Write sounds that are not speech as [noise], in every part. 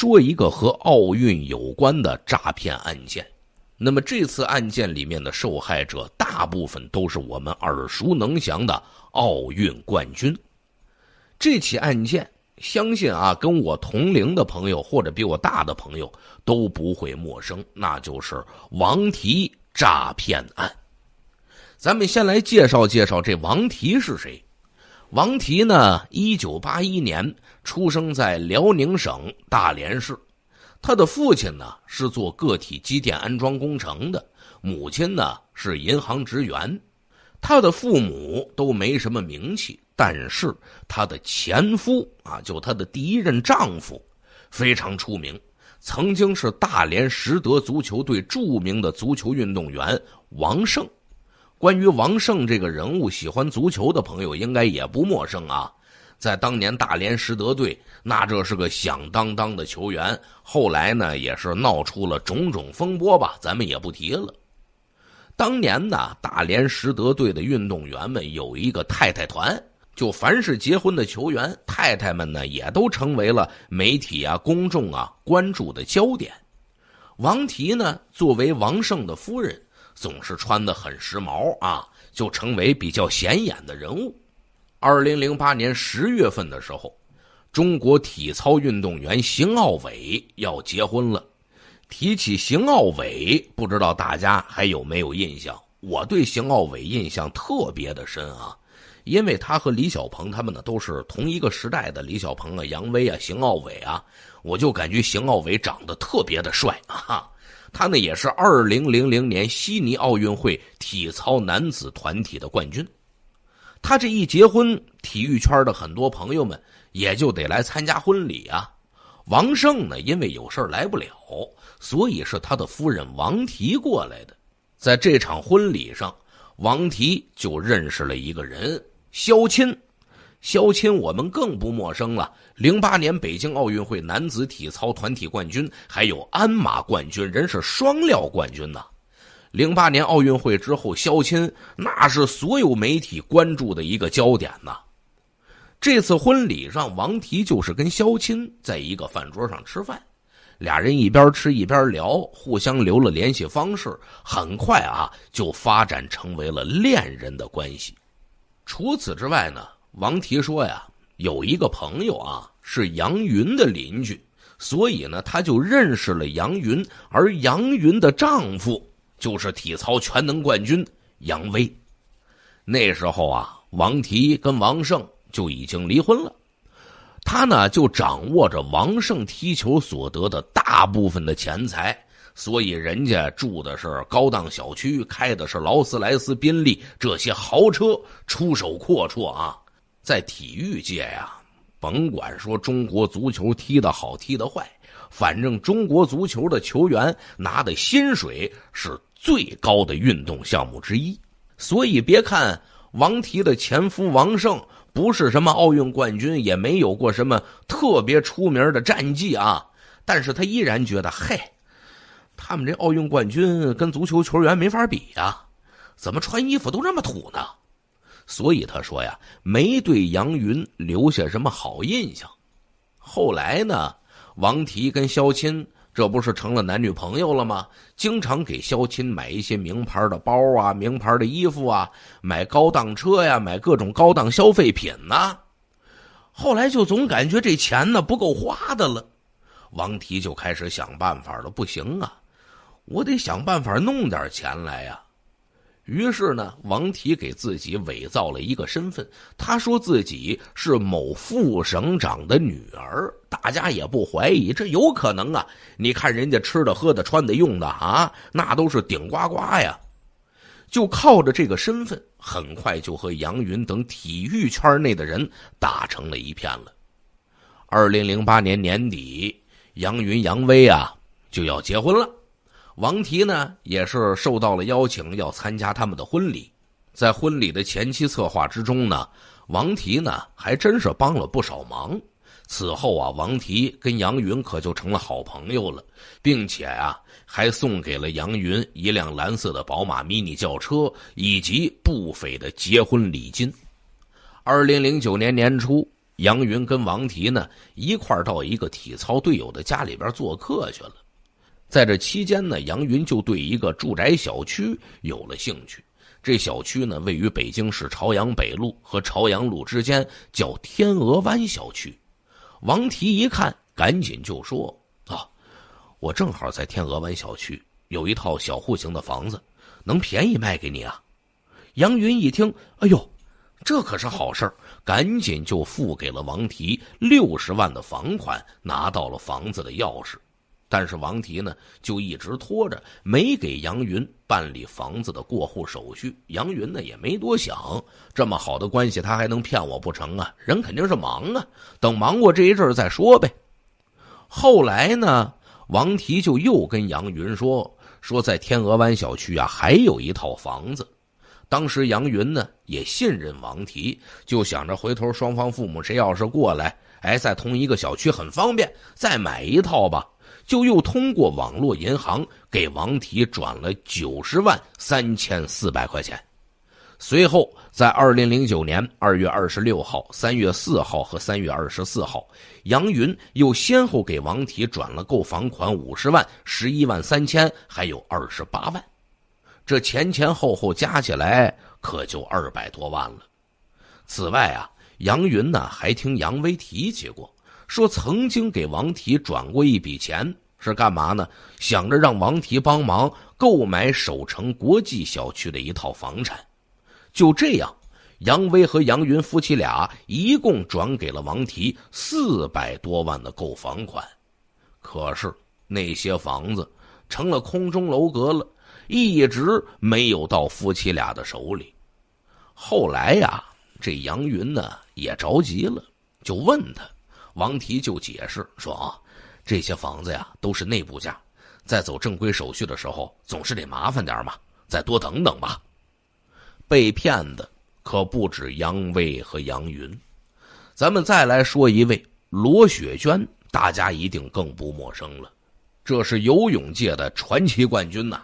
说一个和奥运有关的诈骗案件，那么这次案件里面的受害者大部分都是我们耳熟能详的奥运冠军。这起案件，相信啊跟我同龄的朋友或者比我大的朋友都不会陌生，那就是王提诈骗案。咱们先来介绍介绍这王提是谁。王提呢，一九八一年出生在辽宁省大连市，他的父亲呢是做个体机电安装工程的，母亲呢是银行职员，他的父母都没什么名气，但是他的前夫啊，就他的第一任丈夫，非常出名，曾经是大连实德足球队著名的足球运动员王胜。关于王胜这个人物，喜欢足球的朋友应该也不陌生啊。在当年大连实德队，那这是个响当当的球员。后来呢，也是闹出了种种风波吧，咱们也不提了。当年呢，大连实德队的运动员们有一个太太团，就凡是结婚的球员太太们呢，也都成为了媒体啊、公众啊关注的焦点。王提呢，作为王胜的夫人。总是穿得很时髦啊，就成为比较显眼的人物。二零零八年十月份的时候，中国体操运动员邢傲伟要结婚了。提起邢傲伟，不知道大家还有没有印象？我对邢傲伟印象特别的深啊，因为他和李小鹏他们呢都是同一个时代的。李小鹏啊，杨威啊，邢傲伟啊，我就感觉邢傲伟长得特别的帅啊。他呢也是二零零零年悉尼奥运会体操男子团体的冠军，他这一结婚，体育圈的很多朋友们也就得来参加婚礼啊。王胜呢因为有事来不了，所以是他的夫人王提过来的。在这场婚礼上，王提就认识了一个人，肖钦。肖钦，我们更不陌生了。零八年北京奥运会男子体操团体冠军，还有鞍马冠军，人是双料冠军呢。零八年奥运会之后，肖钦那是所有媒体关注的一个焦点呢。这次婚礼上，王提就是跟肖钦在一个饭桌上吃饭，俩人一边吃一边聊，互相留了联系方式，很快啊就发展成为了恋人的关系。除此之外呢。王提说呀，有一个朋友啊是杨云的邻居，所以呢，他就认识了杨云。而杨云的丈夫就是体操全能冠军杨威。那时候啊，王提跟王胜就已经离婚了，他呢就掌握着王胜踢球所得的大部分的钱财，所以人家住的是高档小区，开的是劳斯莱斯、宾利这些豪车，出手阔绰啊。在体育界呀，甭管说中国足球踢得好踢得坏，反正中国足球的球员拿的薪水是最高的运动项目之一。所以别看王提的前夫王胜不是什么奥运冠军，也没有过什么特别出名的战绩啊，但是他依然觉得，嘿，他们这奥运冠军跟足球球员没法比呀，怎么穿衣服都那么土呢？所以他说呀，没对杨云留下什么好印象。后来呢，王提跟肖钦这不是成了男女朋友了吗？经常给肖钦买一些名牌的包啊，名牌的衣服啊，买高档车呀，买各种高档消费品呢。后来就总感觉这钱呢不够花的了，王提就开始想办法了。不行啊，我得想办法弄点钱来呀。于是呢，王提给自己伪造了一个身份，他说自己是某副省长的女儿，大家也不怀疑，这有可能啊。你看人家吃的、喝的、穿的、用的啊，那都是顶呱呱呀。就靠着这个身份，很快就和杨云等体育圈内的人打成了一片了。二零零八年年底，杨云、杨威啊就要结婚了。王提呢也是受到了邀请，要参加他们的婚礼。在婚礼的前期策划之中呢，王提呢还真是帮了不少忙。此后啊，王提跟杨云可就成了好朋友了，并且啊还送给了杨云一辆蓝色的宝马迷你轿车以及不菲的结婚礼金。二零零九年年初，杨云跟王提呢一块到一个体操队友的家里边做客去了。在这期间呢，杨云就对一个住宅小区有了兴趣。这小区呢，位于北京市朝阳北路和朝阳路之间，叫天鹅湾小区。王提一看，赶紧就说：“啊，我正好在天鹅湾小区有一套小户型的房子，能便宜卖给你啊！”杨云一听，哎呦，这可是好事赶紧就付给了王提六十万的房款，拿到了房子的钥匙。但是王提呢，就一直拖着，没给杨云办理房子的过户手续。杨云呢也没多想，这么好的关系，他还能骗我不成啊？人肯定是忙啊，等忙过这一阵儿再说呗。后来呢，王提就又跟杨云说，说在天鹅湾小区啊还有一套房子。当时杨云呢也信任王提，就想着回头双方父母谁要是过来，哎，在同一个小区很方便，再买一套吧。就又通过网络银行给王提转了九十万三千四百块钱，随后在二零零九年二月二十六号、三月四号和三月二十四号，杨云又先后给王提转了购房款五十万、十一万三千，还有二十八万，这前前后后加起来可就二百多万了。此外啊，杨云呢还听杨威提起过。说曾经给王提转过一笔钱是干嘛呢？想着让王提帮忙购买首城国际小区的一套房产，就这样，杨威和杨云夫妻俩一共转给了王提四百多万的购房款，可是那些房子成了空中楼阁了，一直没有到夫妻俩的手里。后来呀，这杨云呢也着急了，就问他。王提就解释说：“啊，这些房子呀都是内部价，在走正规手续的时候总是得麻烦点嘛，再多等等吧。”被骗的可不止杨威和杨云，咱们再来说一位罗雪娟，大家一定更不陌生了。这是游泳界的传奇冠军呐，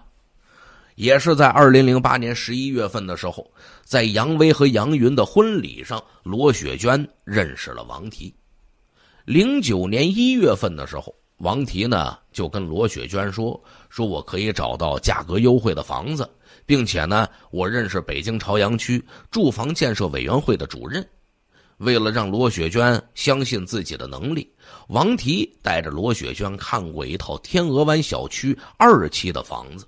也是在二零零八年十一月份的时候，在杨威和杨云的婚礼上，罗雪娟认识了王提。零九年一月份的时候，王提呢就跟罗雪娟说：“说我可以找到价格优惠的房子，并且呢，我认识北京朝阳区住房建设委员会的主任。为了让罗雪娟相信自己的能力，王提带着罗雪娟看过一套天鹅湾小区二期的房子。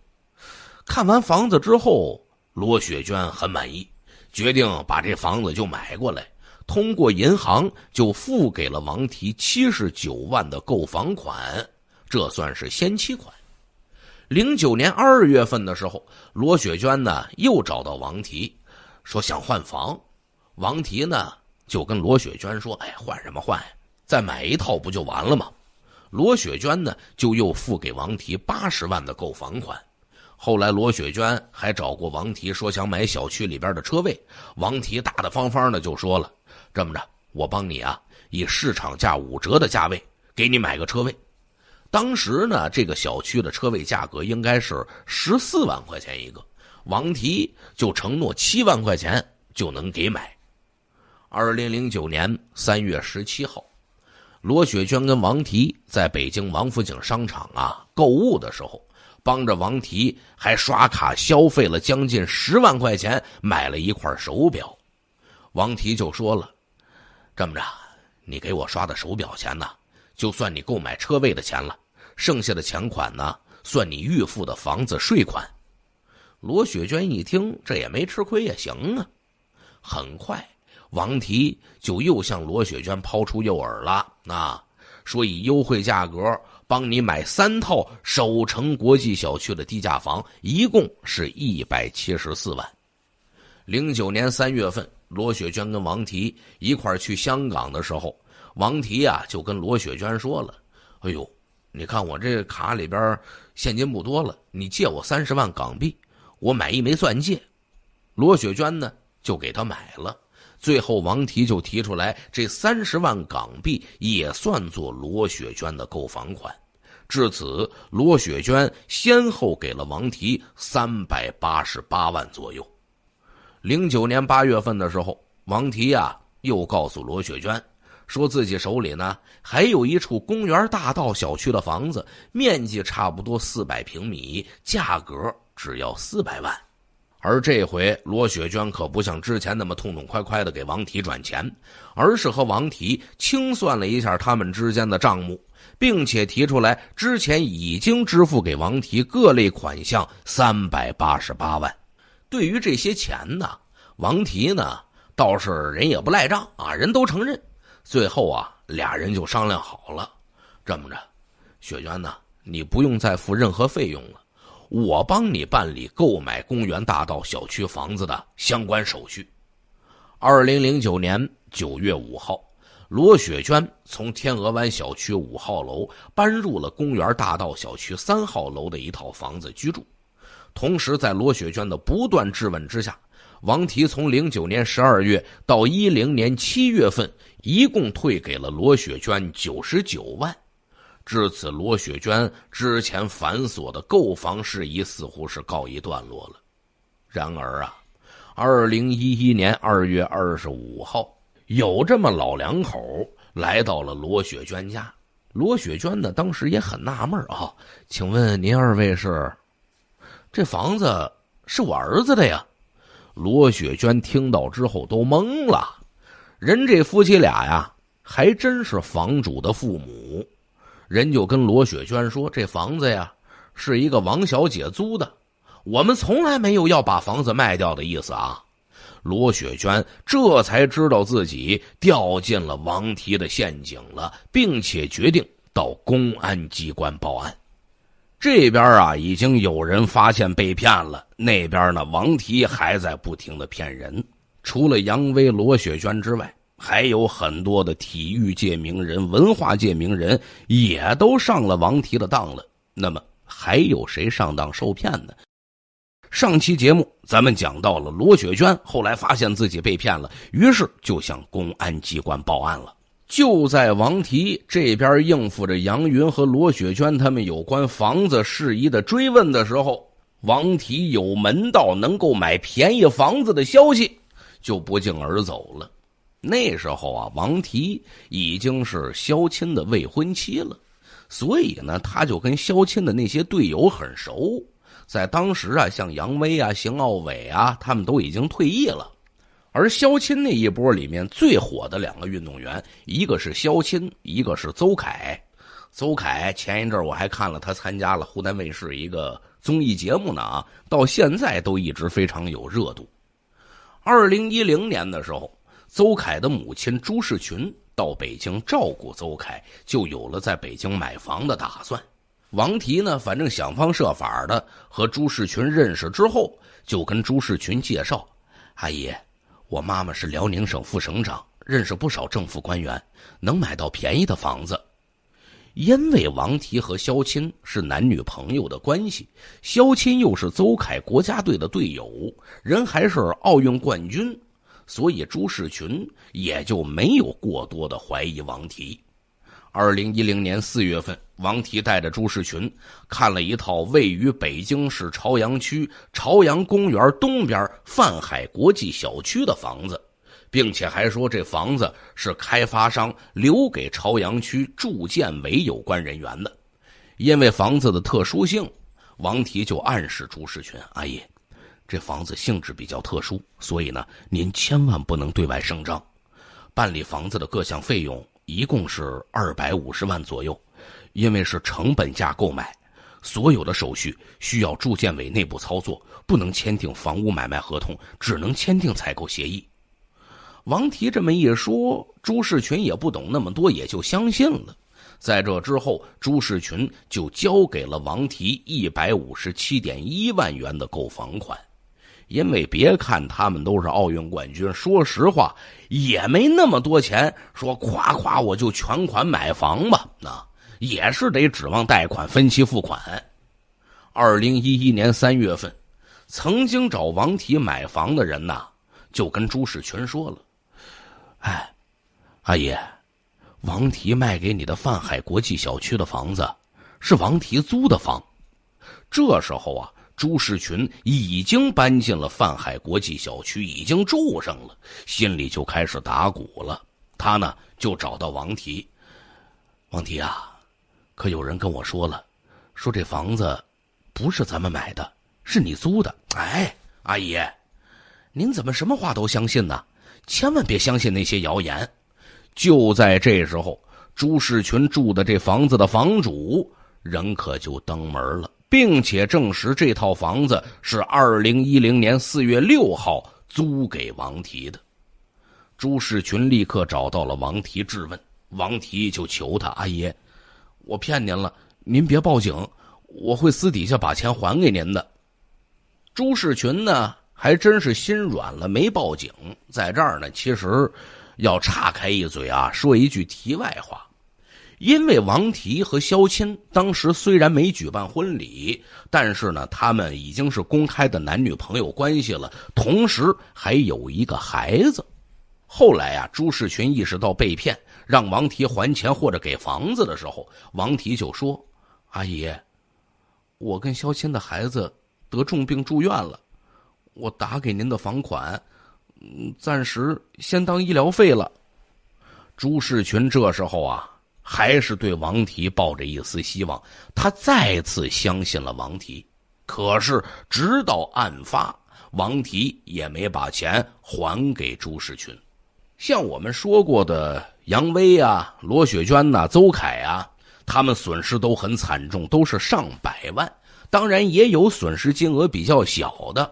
看完房子之后，罗雪娟很满意，决定把这房子就买过来。”通过银行就付给了王提七十九万的购房款，这算是先期款。零九年二月份的时候，罗雪娟呢又找到王提，说想换房，王提呢就跟罗雪娟说：“哎，换什么换？再买一套不就完了吗？”罗雪娟呢就又付给王提八十万的购房款。后来罗雪娟还找过王提说想买小区里边的车位，王提大大方方的就说了。这么着，我帮你啊，以市场价五折的价位给你买个车位。当时呢，这个小区的车位价格应该是十四万块钱一个，王提就承诺七万块钱就能给买。二零零九年三月十七号，罗雪娟跟王提在北京王府井商场啊购物的时候，帮着王提还刷卡消费了将近十万块钱，买了一块手表。王提就说了。这么着，你给我刷的手表钱呢，就算你购买车位的钱了。剩下的钱款呢，算你预付的房子税款。罗雪娟一听，这也没吃亏也行啊。很快，王提就又向罗雪娟抛出诱饵了啊，说以优惠价格帮你买三套首城国际小区的低价房，一共是一百七十四万。零九年三月份。罗雪娟跟王提一块去香港的时候，王提啊就跟罗雪娟说了：“哎呦，你看我这卡里边现金不多了，你借我三十万港币，我买一枚钻戒。”罗雪娟呢就给他买了。最后王提就提出来，这三十万港币也算作罗雪娟的购房款。至此，罗雪娟先后给了王提三百八十八万左右。零九年八月份的时候，王提呀又告诉罗雪娟，说自己手里呢还有一处公园大道小区的房子，面积差不多四百平米，价格只要四百万。而这回罗雪娟可不像之前那么痛痛快快的给王提转钱，而是和王提清算了一下他们之间的账目，并且提出来之前已经支付给王提各类款项三百八十八万。对于这些钱呢，王提呢倒是人也不赖账啊，人都承认。最后啊，俩人就商量好了，这么着，雪娟呢，你不用再付任何费用了，我帮你办理购买公园大道小区房子的相关手续。二零零九年九月五号，罗雪娟从天鹅湾小区五号楼搬入了公园大道小区三号楼的一套房子居住。同时，在罗雪娟的不断质问之下，王提从零九年十二月到一零年七月份，一共退给了罗雪娟九十九万。至此，罗雪娟之前繁琐的购房事宜似乎是告一段落了。然而啊，二零一一年二月二十五号，有这么老两口来到了罗雪娟家。罗雪娟呢，当时也很纳闷啊，请问您二位是？这房子是我儿子的呀！罗雪娟听到之后都懵了，人这夫妻俩呀，还真是房主的父母。人就跟罗雪娟说：“这房子呀，是一个王小姐租的，我们从来没有要把房子卖掉的意思啊。”罗雪娟这才知道自己掉进了王提的陷阱了，并且决定到公安机关报案。这边啊，已经有人发现被骗了。那边呢，王提还在不停的骗人。除了杨威、罗雪娟之外，还有很多的体育界名人、文化界名人也都上了王提的当了。那么，还有谁上当受骗呢？上期节目咱们讲到了罗雪娟，后来发现自己被骗了，于是就向公安机关报案了。就在王提这边应付着杨云和罗雪娟他们有关房子事宜的追问的时候，王提有门道能够买便宜房子的消息就不胫而走了。那时候啊，王提已经是肖钦的未婚妻了，所以呢，他就跟肖钦的那些队友很熟。在当时啊，像杨威啊、邢傲伟啊，他们都已经退役了。而肖钦那一波里面最火的两个运动员，一个是肖钦，一个是邹凯。邹凯前一阵我还看了他参加了湖南卫视一个综艺节目呢啊，到现在都一直非常有热度。二零一零年的时候，邹凯的母亲朱世群到北京照顾邹凯，就有了在北京买房的打算。王提呢，反正想方设法的和朱世群认识之后，就跟朱世群介绍：“阿姨。”我妈妈是辽宁省副省长，认识不少政府官员，能买到便宜的房子。因为王提和肖钦是男女朋友的关系，肖钦又是邹凯国家队的队友，人还是奥运冠军，所以朱世群也就没有过多的怀疑王提。二零一零年四月份，王提带着朱世群看了一套位于北京市朝阳区朝阳公园东边泛海国际小区的房子，并且还说这房子是开发商留给朝阳区住建委有关人员的。因为房子的特殊性，王提就暗示朱世群阿姨，这房子性质比较特殊，所以呢，您千万不能对外声张，办理房子的各项费用。一共是二百五十万左右，因为是成本价购买，所有的手续需要住建委内部操作，不能签订房屋买卖合同，只能签订采购协议。王提这么一说，朱世群也不懂那么多，也就相信了。在这之后，朱世群就交给了王提一百五十七点一万元的购房款。因为别看他们都是奥运冠军，说实话也没那么多钱。说夸夸我就全款买房吧，那也是得指望贷款分期付款。二零一一年三月份，曾经找王提买房的人呐，就跟朱世全说了：“哎，阿姨，王提卖给你的泛海国际小区的房子，是王提租的房。”这时候啊。朱世群已经搬进了泛海国际小区，已经住上了，心里就开始打鼓了。他呢，就找到王提，王提啊，可有人跟我说了，说这房子不是咱们买的，是你租的。哎，阿姨，您怎么什么话都相信呢？千万别相信那些谣言。就在这时候，朱世群住的这房子的房主人可就登门了。并且证实这套房子是二零一零年四月六号租给王提的。朱世群立刻找到了王提质问，王提就求他：“阿爷，我骗您了，您别报警，我会私底下把钱还给您的。”朱世群呢，还真是心软了，没报警。在这儿呢，其实要岔开一嘴啊，说一句题外话。因为王提和肖钦当时虽然没举办婚礼，但是呢，他们已经是公开的男女朋友关系了，同时还有一个孩子。后来啊，朱世群意识到被骗，让王提还钱或者给房子的时候，王提就说：“阿姨，我跟肖钦的孩子得重病住院了，我打给您的房款，嗯，暂时先当医疗费了。”朱世群这时候啊。还是对王提抱着一丝希望，他再次相信了王提。可是直到案发，王提也没把钱还给朱世群。像我们说过的杨威啊、罗雪娟呐、邹凯啊，他们损失都很惨重，都是上百万。当然也有损失金额比较小的。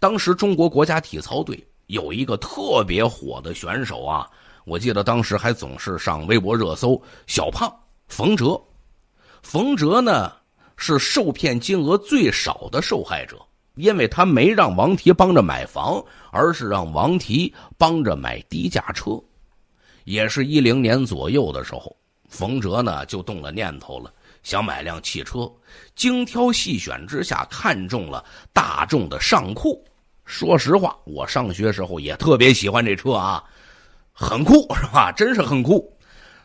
当时中国国家体操队有一个特别火的选手啊。我记得当时还总是上微博热搜，小胖冯哲，冯哲呢是受骗金额最少的受害者，因为他没让王提帮着买房，而是让王提帮着买低价车。也是一零年左右的时候，冯哲呢就动了念头了，想买辆汽车。精挑细选之下，看中了大众的尚酷。说实话，我上学时候也特别喜欢这车啊。很酷 [laughs] 是吧？真是很酷。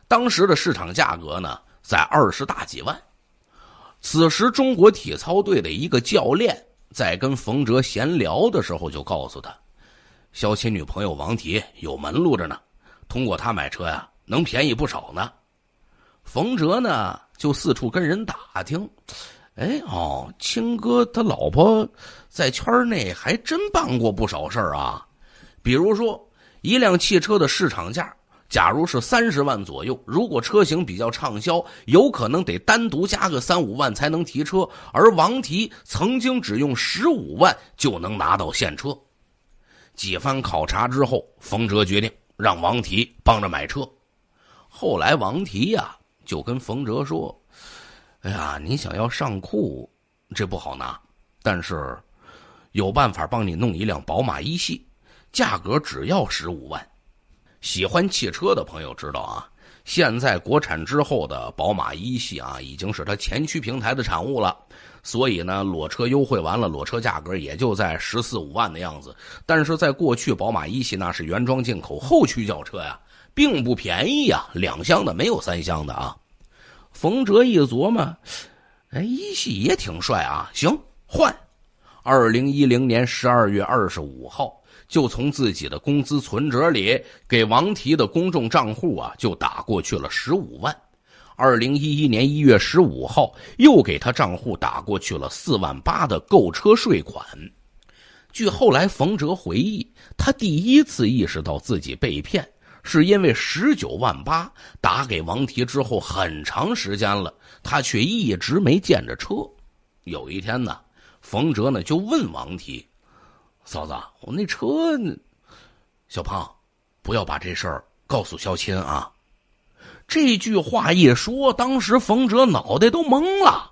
当时的市场价格呢，在二十大几万。此时，中国体操队的一个教练在跟冯哲闲聊的时候，就告诉他：“肖青女朋友王提有门路着呢，通过他买车呀，能便宜不少呢。”冯哲呢，就四处跟人打听：“哎，哦，青哥他老婆在圈内还真办过不少事儿啊，比如说。”一辆汽车的市场价，假如是三十万左右，如果车型比较畅销，有可能得单独加个三五万才能提车。而王提曾经只用十五万就能拿到现车。几番考察之后，冯哲决定让王提帮着买车。后来王提呀就跟冯哲说：“哎呀，你想要上库，这不好拿，但是有办法帮你弄一辆宝马一系。”价格只要十五万，喜欢汽车的朋友知道啊，现在国产之后的宝马一系啊，已经是它前驱平台的产物了，所以呢，裸车优惠完了，裸车价格也就在十四五万的样子。但是在过去，宝马一系那是原装进口后驱轿车呀，并不便宜啊，两厢的没有三厢的啊。冯哲一琢磨，哎，一系也挺帅啊，行，换。二零一零年十二月二十五号。就从自己的工资存折里给王提的公众账户啊，就打过去了十五万。二零一一年一月十五号，又给他账户打过去了四万八的购车税款。据后来冯哲回忆，他第一次意识到自己被骗，是因为十九万八打给王提之后很长时间了，他却一直没见着车。有一天呢，冯哲呢就问王提。嫂子，我那车，小胖，不要把这事儿告诉肖青啊！这句话一说，当时冯哲脑袋都懵了。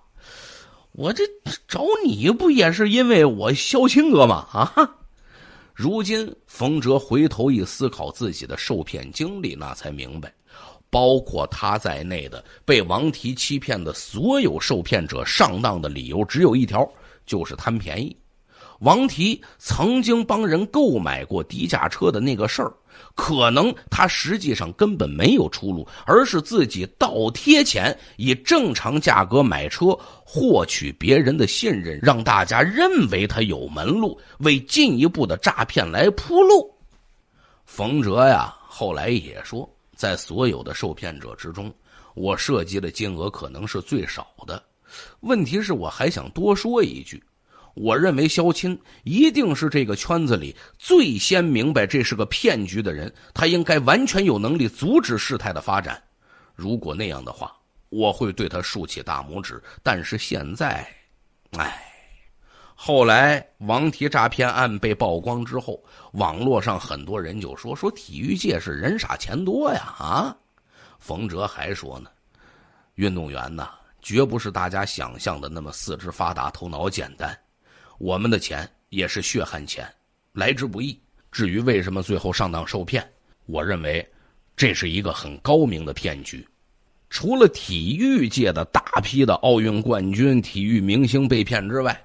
我这找你不也是因为我肖青哥吗？啊！如今冯哲回头一思考自己的受骗经历，那才明白，包括他在内的被王提欺骗的所有受骗者上当的理由，只有一条，就是贪便宜。王提曾经帮人购买过低价车的那个事儿，可能他实际上根本没有出路，而是自己倒贴钱，以正常价格买车，获取别人的信任，让大家认为他有门路，为进一步的诈骗来铺路。冯哲呀，后来也说，在所有的受骗者之中，我涉及的金额可能是最少的。问题是，我还想多说一句。我认为肖钦一定是这个圈子里最先明白这是个骗局的人，他应该完全有能力阻止事态的发展。如果那样的话，我会对他竖起大拇指。但是现在，哎，后来王提诈骗案被曝光之后，网络上很多人就说说体育界是人傻钱多呀啊！冯哲还说呢，运动员呢绝不是大家想象的那么四肢发达、头脑简单。我们的钱也是血汗钱，来之不易。至于为什么最后上当受骗，我认为这是一个很高明的骗局。除了体育界的大批的奥运冠军、体育明星被骗之外，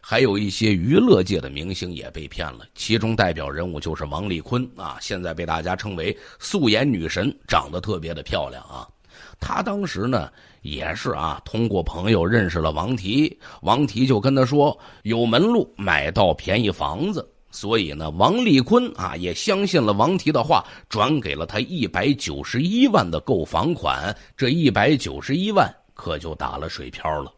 还有一些娱乐界的明星也被骗了。其中代表人物就是王丽坤啊，现在被大家称为“素颜女神”，长得特别的漂亮啊。她当时呢。也是啊，通过朋友认识了王提，王提就跟他说有门路买到便宜房子，所以呢，王立坤啊也相信了王提的话，转给了他一百九十一万的购房款，这一百九十一万可就打了水漂了。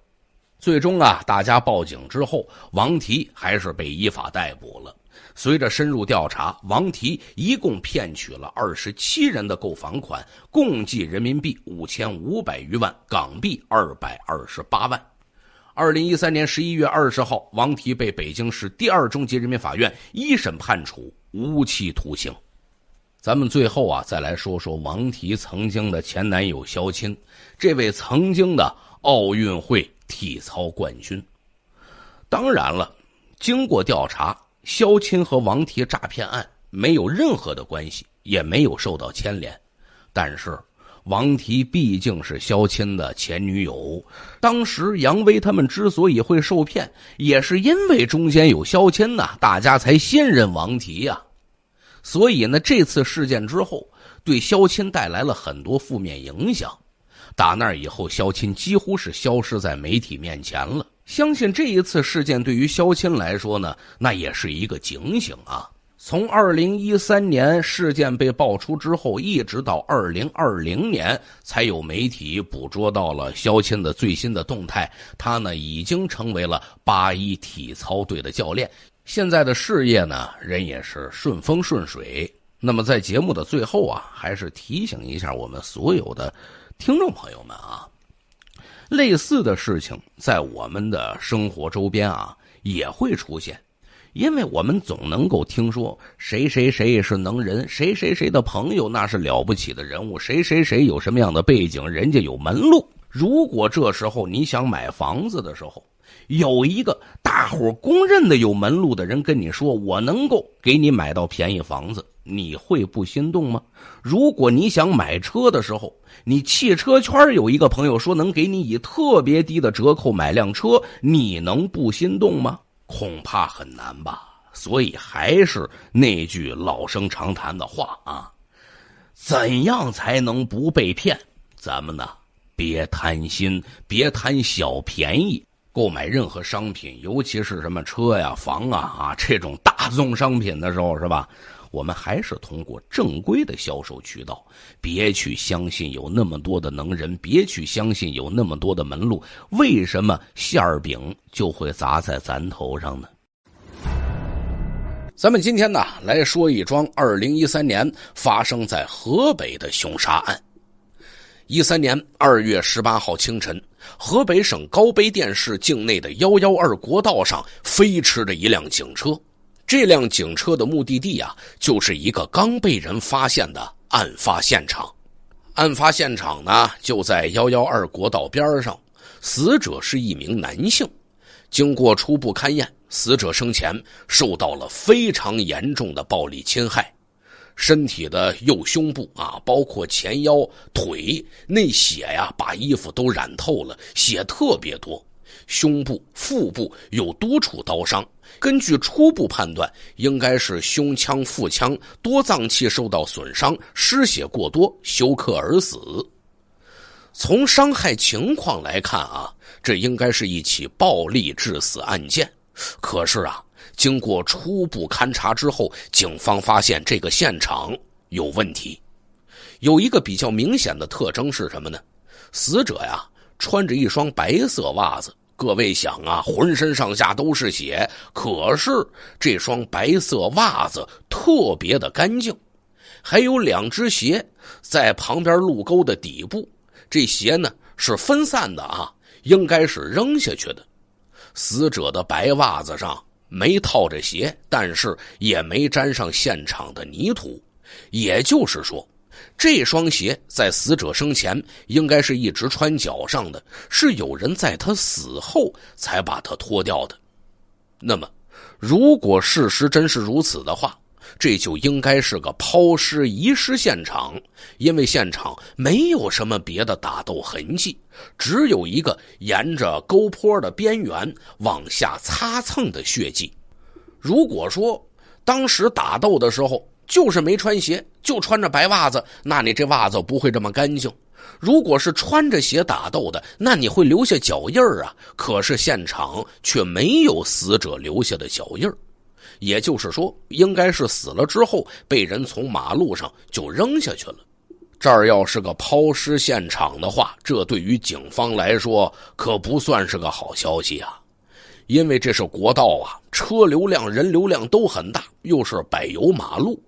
最终啊，大家报警之后，王提还是被依法逮捕了。随着深入调查，王提一共骗取了二十七人的购房款，共计人民币五千五百余万港币二百二十八万。二零一三年十一月二十号，王提被北京市第二中级人民法院一审判处无期徒刑。咱们最后啊，再来说说王提曾经的前男友肖钦，这位曾经的奥运会体操冠军。当然了，经过调查。肖钦和王提诈骗案没有任何的关系，也没有受到牵连。但是，王提毕竟是肖钦的前女友。当时杨威他们之所以会受骗，也是因为中间有肖钦呐，大家才信任王提呀。所以呢，这次事件之后，对肖钦带来了很多负面影响。打那以后，肖钦几乎是消失在媒体面前了。相信这一次事件对于肖钦来说呢，那也是一个警醒啊。从二零一三年事件被爆出之后，一直到二零二零年，才有媒体捕捉到了肖钦的最新的动态。他呢，已经成为了八一体操队的教练。现在的事业呢，人也是顺风顺水。那么在节目的最后啊，还是提醒一下我们所有的听众朋友们啊。类似的事情在我们的生活周边啊也会出现，因为我们总能够听说谁谁谁是能人，谁谁谁的朋友那是了不起的人物，谁谁谁有什么样的背景，人家有门路。如果这时候你想买房子的时候，有一个大伙公认的有门路的人跟你说，我能够给你买到便宜房子。你会不心动吗？如果你想买车的时候，你汽车圈有一个朋友说能给你以特别低的折扣买辆车，你能不心动吗？恐怕很难吧。所以还是那句老生常谈的话啊，怎样才能不被骗？咱们呢，别贪心，别贪小便宜。购买任何商品，尤其是什么车呀、房啊啊这种大宗商品的时候，是吧？我们还是通过正规的销售渠道，别去相信有那么多的能人，别去相信有那么多的门路。为什么馅儿饼就会砸在咱头上呢？咱们今天呢来说一桩二零一三年发生在河北的凶杀案。一三年二月十八号清晨，河北省高碑店市境内的幺幺二国道上飞驰着一辆警车。这辆警车的目的地啊，就是一个刚被人发现的案发现场。案发现场呢，就在幺幺二国道边上。死者是一名男性，经过初步勘验，死者生前受到了非常严重的暴力侵害，身体的右胸部啊，包括前腰、腿，那血呀，把衣服都染透了，血特别多。胸部、腹部有多处刀伤，根据初步判断，应该是胸腔、腹腔多脏器受到损伤，失血过多休克而死。从伤害情况来看啊，这应该是一起暴力致死案件。可是啊，经过初步勘查之后，警方发现这个现场有问题，有一个比较明显的特征是什么呢？死者呀穿着一双白色袜子。各位想啊，浑身上下都是血，可是这双白色袜子特别的干净，还有两只鞋在旁边路沟的底部，这鞋呢是分散的啊，应该是扔下去的。死者的白袜子上没套着鞋，但是也没沾上现场的泥土，也就是说。这双鞋在死者生前应该是一直穿脚上的，是有人在他死后才把它脱掉的。那么，如果事实真是如此的话，这就应该是个抛尸遗失现场，因为现场没有什么别的打斗痕迹，只有一个沿着沟坡的边缘往下擦蹭的血迹。如果说当时打斗的时候，就是没穿鞋，就穿着白袜子，那你这袜子不会这么干净。如果是穿着鞋打斗的，那你会留下脚印儿啊。可是现场却没有死者留下的脚印儿，也就是说，应该是死了之后被人从马路上就扔下去了。这儿要是个抛尸现场的话，这对于警方来说可不算是个好消息啊，因为这是国道啊，车流量、人流量都很大，又是柏油马路。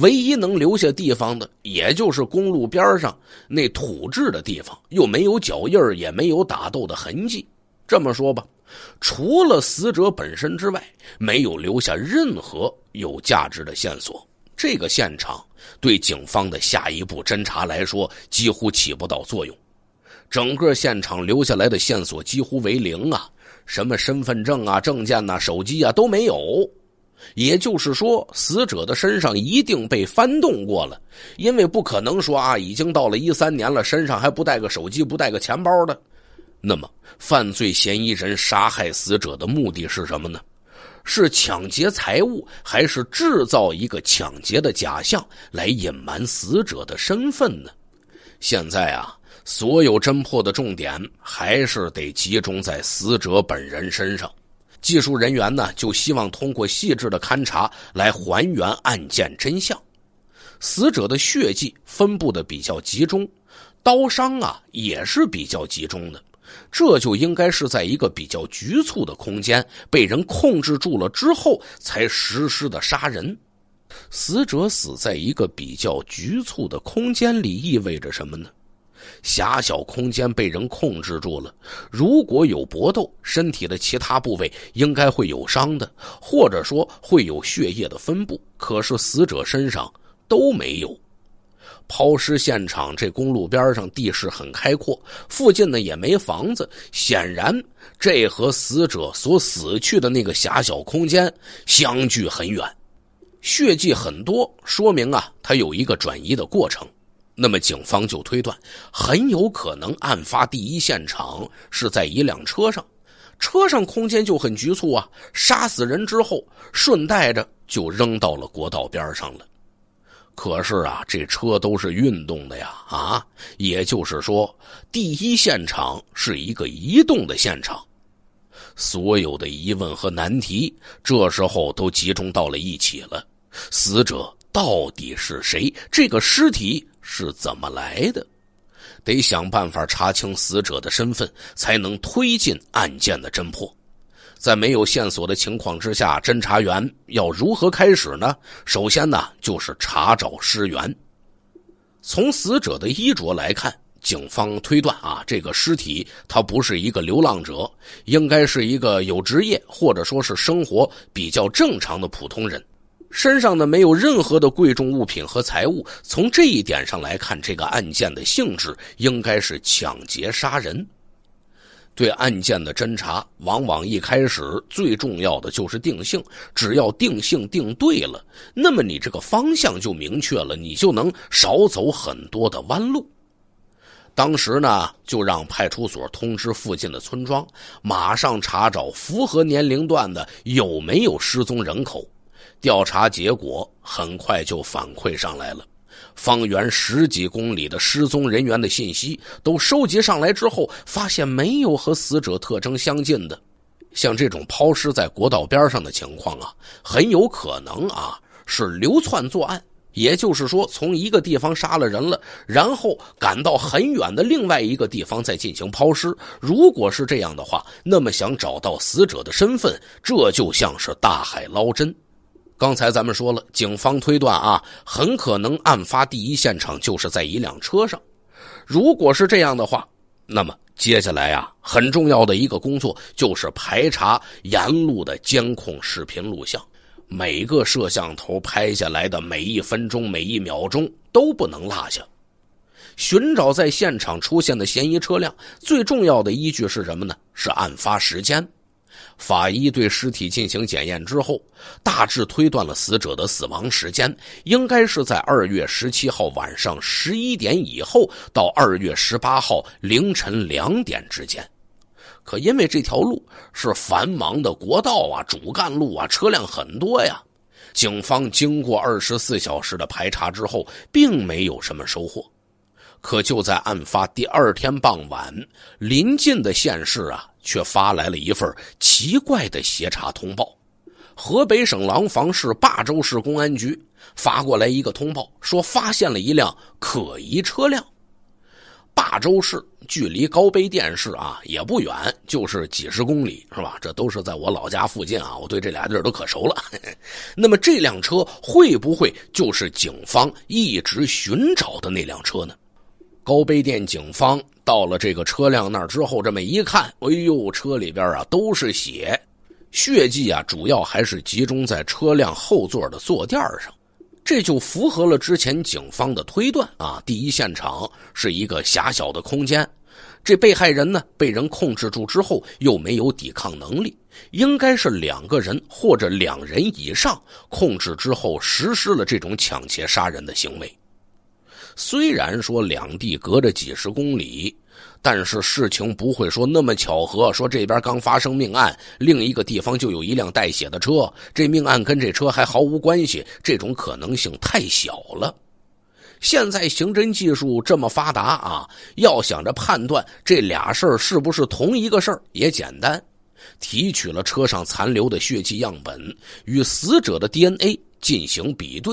唯一能留下地方的，也就是公路边上那土质的地方，又没有脚印也没有打斗的痕迹。这么说吧，除了死者本身之外，没有留下任何有价值的线索。这个现场对警方的下一步侦查来说，几乎起不到作用。整个现场留下来的线索几乎为零啊！什么身份证啊、证件呐、手机啊，都没有。也就是说，死者的身上一定被翻动过了，因为不可能说啊，已经到了一三年了，身上还不带个手机，不带个钱包的。那么，犯罪嫌疑人杀害死者的目的是什么呢？是抢劫财物，还是制造一个抢劫的假象来隐瞒死者的身份呢？现在啊，所有侦破的重点还是得集中在死者本人身上。技术人员呢，就希望通过细致的勘查来还原案件真相。死者的血迹分布的比较集中，刀伤啊也是比较集中的，这就应该是在一个比较局促的空间被人控制住了之后才实施的杀人。死者死在一个比较局促的空间里，意味着什么呢？狭小空间被人控制住了。如果有搏斗，身体的其他部位应该会有伤的，或者说会有血液的分布。可是死者身上都没有。抛尸现场这公路边上地势很开阔，附近呢也没房子。显然，这和死者所死去的那个狭小空间相距很远。血迹很多，说明啊，它有一个转移的过程。那么警方就推断，很有可能案发第一现场是在一辆车上，车上空间就很局促啊。杀死人之后，顺带着就扔到了国道边上了。可是啊，这车都是运动的呀，啊，也就是说，第一现场是一个移动的现场，所有的疑问和难题这时候都集中到了一起了。死者到底是谁？这个尸体。是怎么来的？得想办法查清死者的身份，才能推进案件的侦破。在没有线索的情况之下，侦查员要如何开始呢？首先呢，就是查找尸源。从死者的衣着来看，警方推断啊，这个尸体他不是一个流浪者，应该是一个有职业或者说是生活比较正常的普通人。身上呢没有任何的贵重物品和财物，从这一点上来看，这个案件的性质应该是抢劫杀人。对案件的侦查，往往一开始最重要的就是定性，只要定性定对了，那么你这个方向就明确了，你就能少走很多的弯路。当时呢，就让派出所通知附近的村庄，马上查找符合年龄段的有没有失踪人口。调查结果很快就反馈上来了，方圆十几公里的失踪人员的信息都收集上来之后，发现没有和死者特征相近的。像这种抛尸在国道边上的情况啊，很有可能啊是流窜作案。也就是说，从一个地方杀了人了，然后赶到很远的另外一个地方再进行抛尸。如果是这样的话，那么想找到死者的身份，这就像是大海捞针。刚才咱们说了，警方推断啊，很可能案发第一现场就是在一辆车上。如果是这样的话，那么接下来呀，很重要的一个工作就是排查沿路的监控视频录像，每个摄像头拍下来的每一分钟每一秒钟都不能落下。寻找在现场出现的嫌疑车辆，最重要的依据是什么呢？是案发时间。法医对尸体进行检验之后，大致推断了死者的死亡时间，应该是在二月十七号晚上十一点以后到二月十八号凌晨两点之间。可因为这条路是繁忙的国道啊，主干路啊，车辆很多呀，警方经过二十四小时的排查之后，并没有什么收获。可就在案发第二天傍晚，临近的县市啊。却发来了一份奇怪的协查通报，河北省廊坊市霸州市公安局发过来一个通报，说发现了一辆可疑车辆。霸州市距离高碑店市啊也不远，就是几十公里，是吧？这都是在我老家附近啊，我对这俩地儿都可熟了。[laughs] 那么这辆车会不会就是警方一直寻找的那辆车呢？高碑店警方。到了这个车辆那儿之后，这么一看，哎呦，车里边啊都是血，血迹啊，主要还是集中在车辆后座的坐垫上，这就符合了之前警方的推断啊。第一，现场是一个狭小的空间，这被害人呢被人控制住之后又没有抵抗能力，应该是两个人或者两人以上控制之后实施了这种抢劫杀人的行为。虽然说两地隔着几十公里，但是事情不会说那么巧合。说这边刚发生命案，另一个地方就有一辆带血的车，这命案跟这车还毫无关系，这种可能性太小了。现在刑侦技术这么发达啊，要想着判断这俩事儿是不是同一个事儿也简单，提取了车上残留的血迹样本与死者的 DNA 进行比对，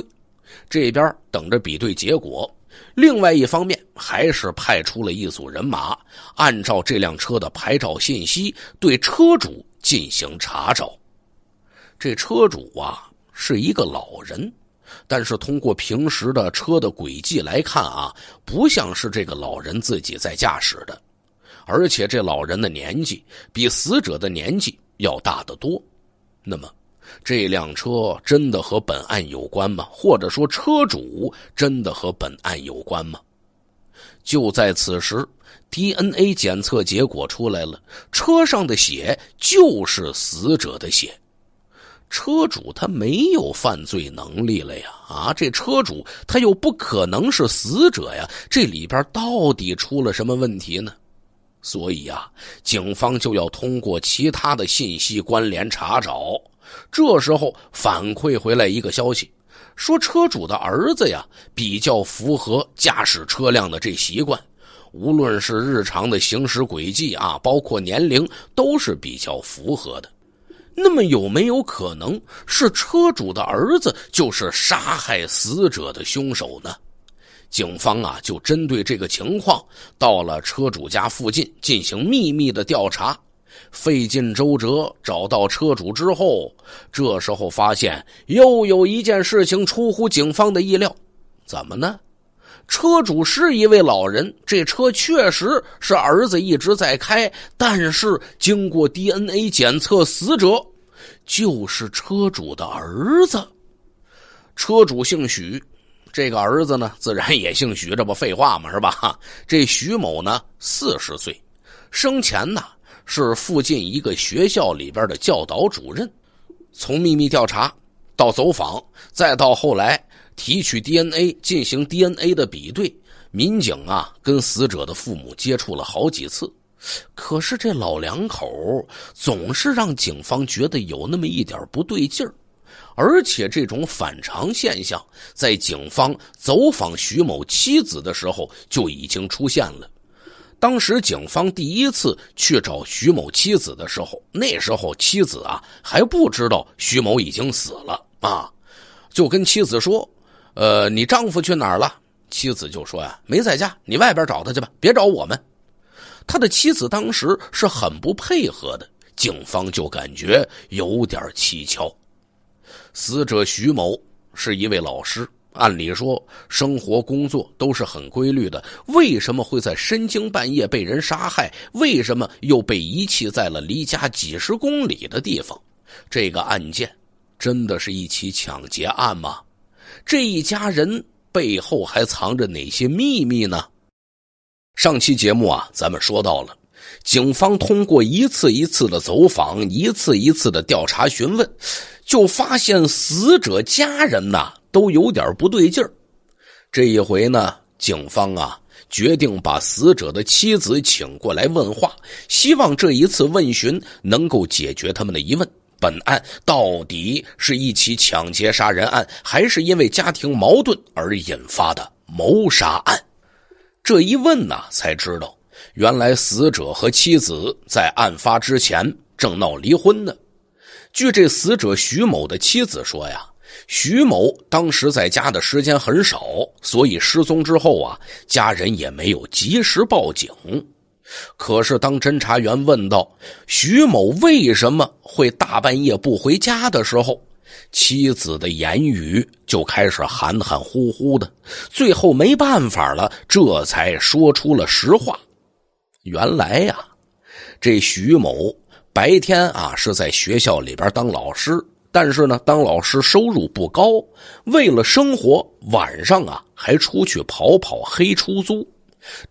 这边等着比对结果。另外一方面，还是派出了一组人马，按照这辆车的牌照信息对车主进行查找。这车主啊是一个老人，但是通过平时的车的轨迹来看啊，不像是这个老人自己在驾驶的，而且这老人的年纪比死者的年纪要大得多。那么。这辆车真的和本案有关吗？或者说车主真的和本案有关吗？就在此时，DNA 检测结果出来了，车上的血就是死者的血。车主他没有犯罪能力了呀！啊，这车主他又不可能是死者呀！这里边到底出了什么问题呢？所以啊，警方就要通过其他的信息关联查找。这时候反馈回来一个消息，说车主的儿子呀比较符合驾驶车辆的这习惯，无论是日常的行驶轨迹啊，包括年龄都是比较符合的。那么有没有可能是车主的儿子就是杀害死者的凶手呢？警方啊就针对这个情况，到了车主家附近进行秘密的调查。费尽周折找到车主之后，这时候发现又有一件事情出乎警方的意料。怎么呢？车主是一位老人，这车确实是儿子一直在开，但是经过 DNA 检测，死者就是车主的儿子。车主姓许，这个儿子呢，自然也姓许，这不废话吗？是吧？这徐某呢，四十岁，生前呢。是附近一个学校里边的教导主任，从秘密调查到走访，再到后来提取 DNA 进行 DNA 的比对，民警啊跟死者的父母接触了好几次，可是这老两口总是让警方觉得有那么一点不对劲儿，而且这种反常现象在警方走访徐某妻子的时候就已经出现了。当时警方第一次去找徐某妻子的时候，那时候妻子啊还不知道徐某已经死了啊，就跟妻子说：“呃，你丈夫去哪儿了？”妻子就说：“呀，没在家，你外边找他去吧，别找我们。”他的妻子当时是很不配合的，警方就感觉有点蹊跷。死者徐某是一位老师。按理说，生活工作都是很规律的，为什么会在深更半夜被人杀害？为什么又被遗弃在了离家几十公里的地方？这个案件真的是一起抢劫案吗？这一家人背后还藏着哪些秘密呢？上期节目啊，咱们说到了，警方通过一次一次的走访，一次一次的调查询问，就发现死者家人呐。都有点不对劲儿，这一回呢，警方啊决定把死者的妻子请过来问话，希望这一次问询能够解决他们的疑问：本案到底是一起抢劫杀人案，还是因为家庭矛盾而引发的谋杀案？这一问呢，才知道原来死者和妻子在案发之前正闹离婚呢。据这死者徐某的妻子说呀。徐某当时在家的时间很少，所以失踪之后啊，家人也没有及时报警。可是当侦查员问到徐某为什么会大半夜不回家的时候，妻子的言语就开始含含糊糊的，最后没办法了，这才说出了实话。原来呀，这徐某白天啊是在学校里边当老师。但是呢，当老师收入不高，为了生活，晚上啊还出去跑跑黑出租，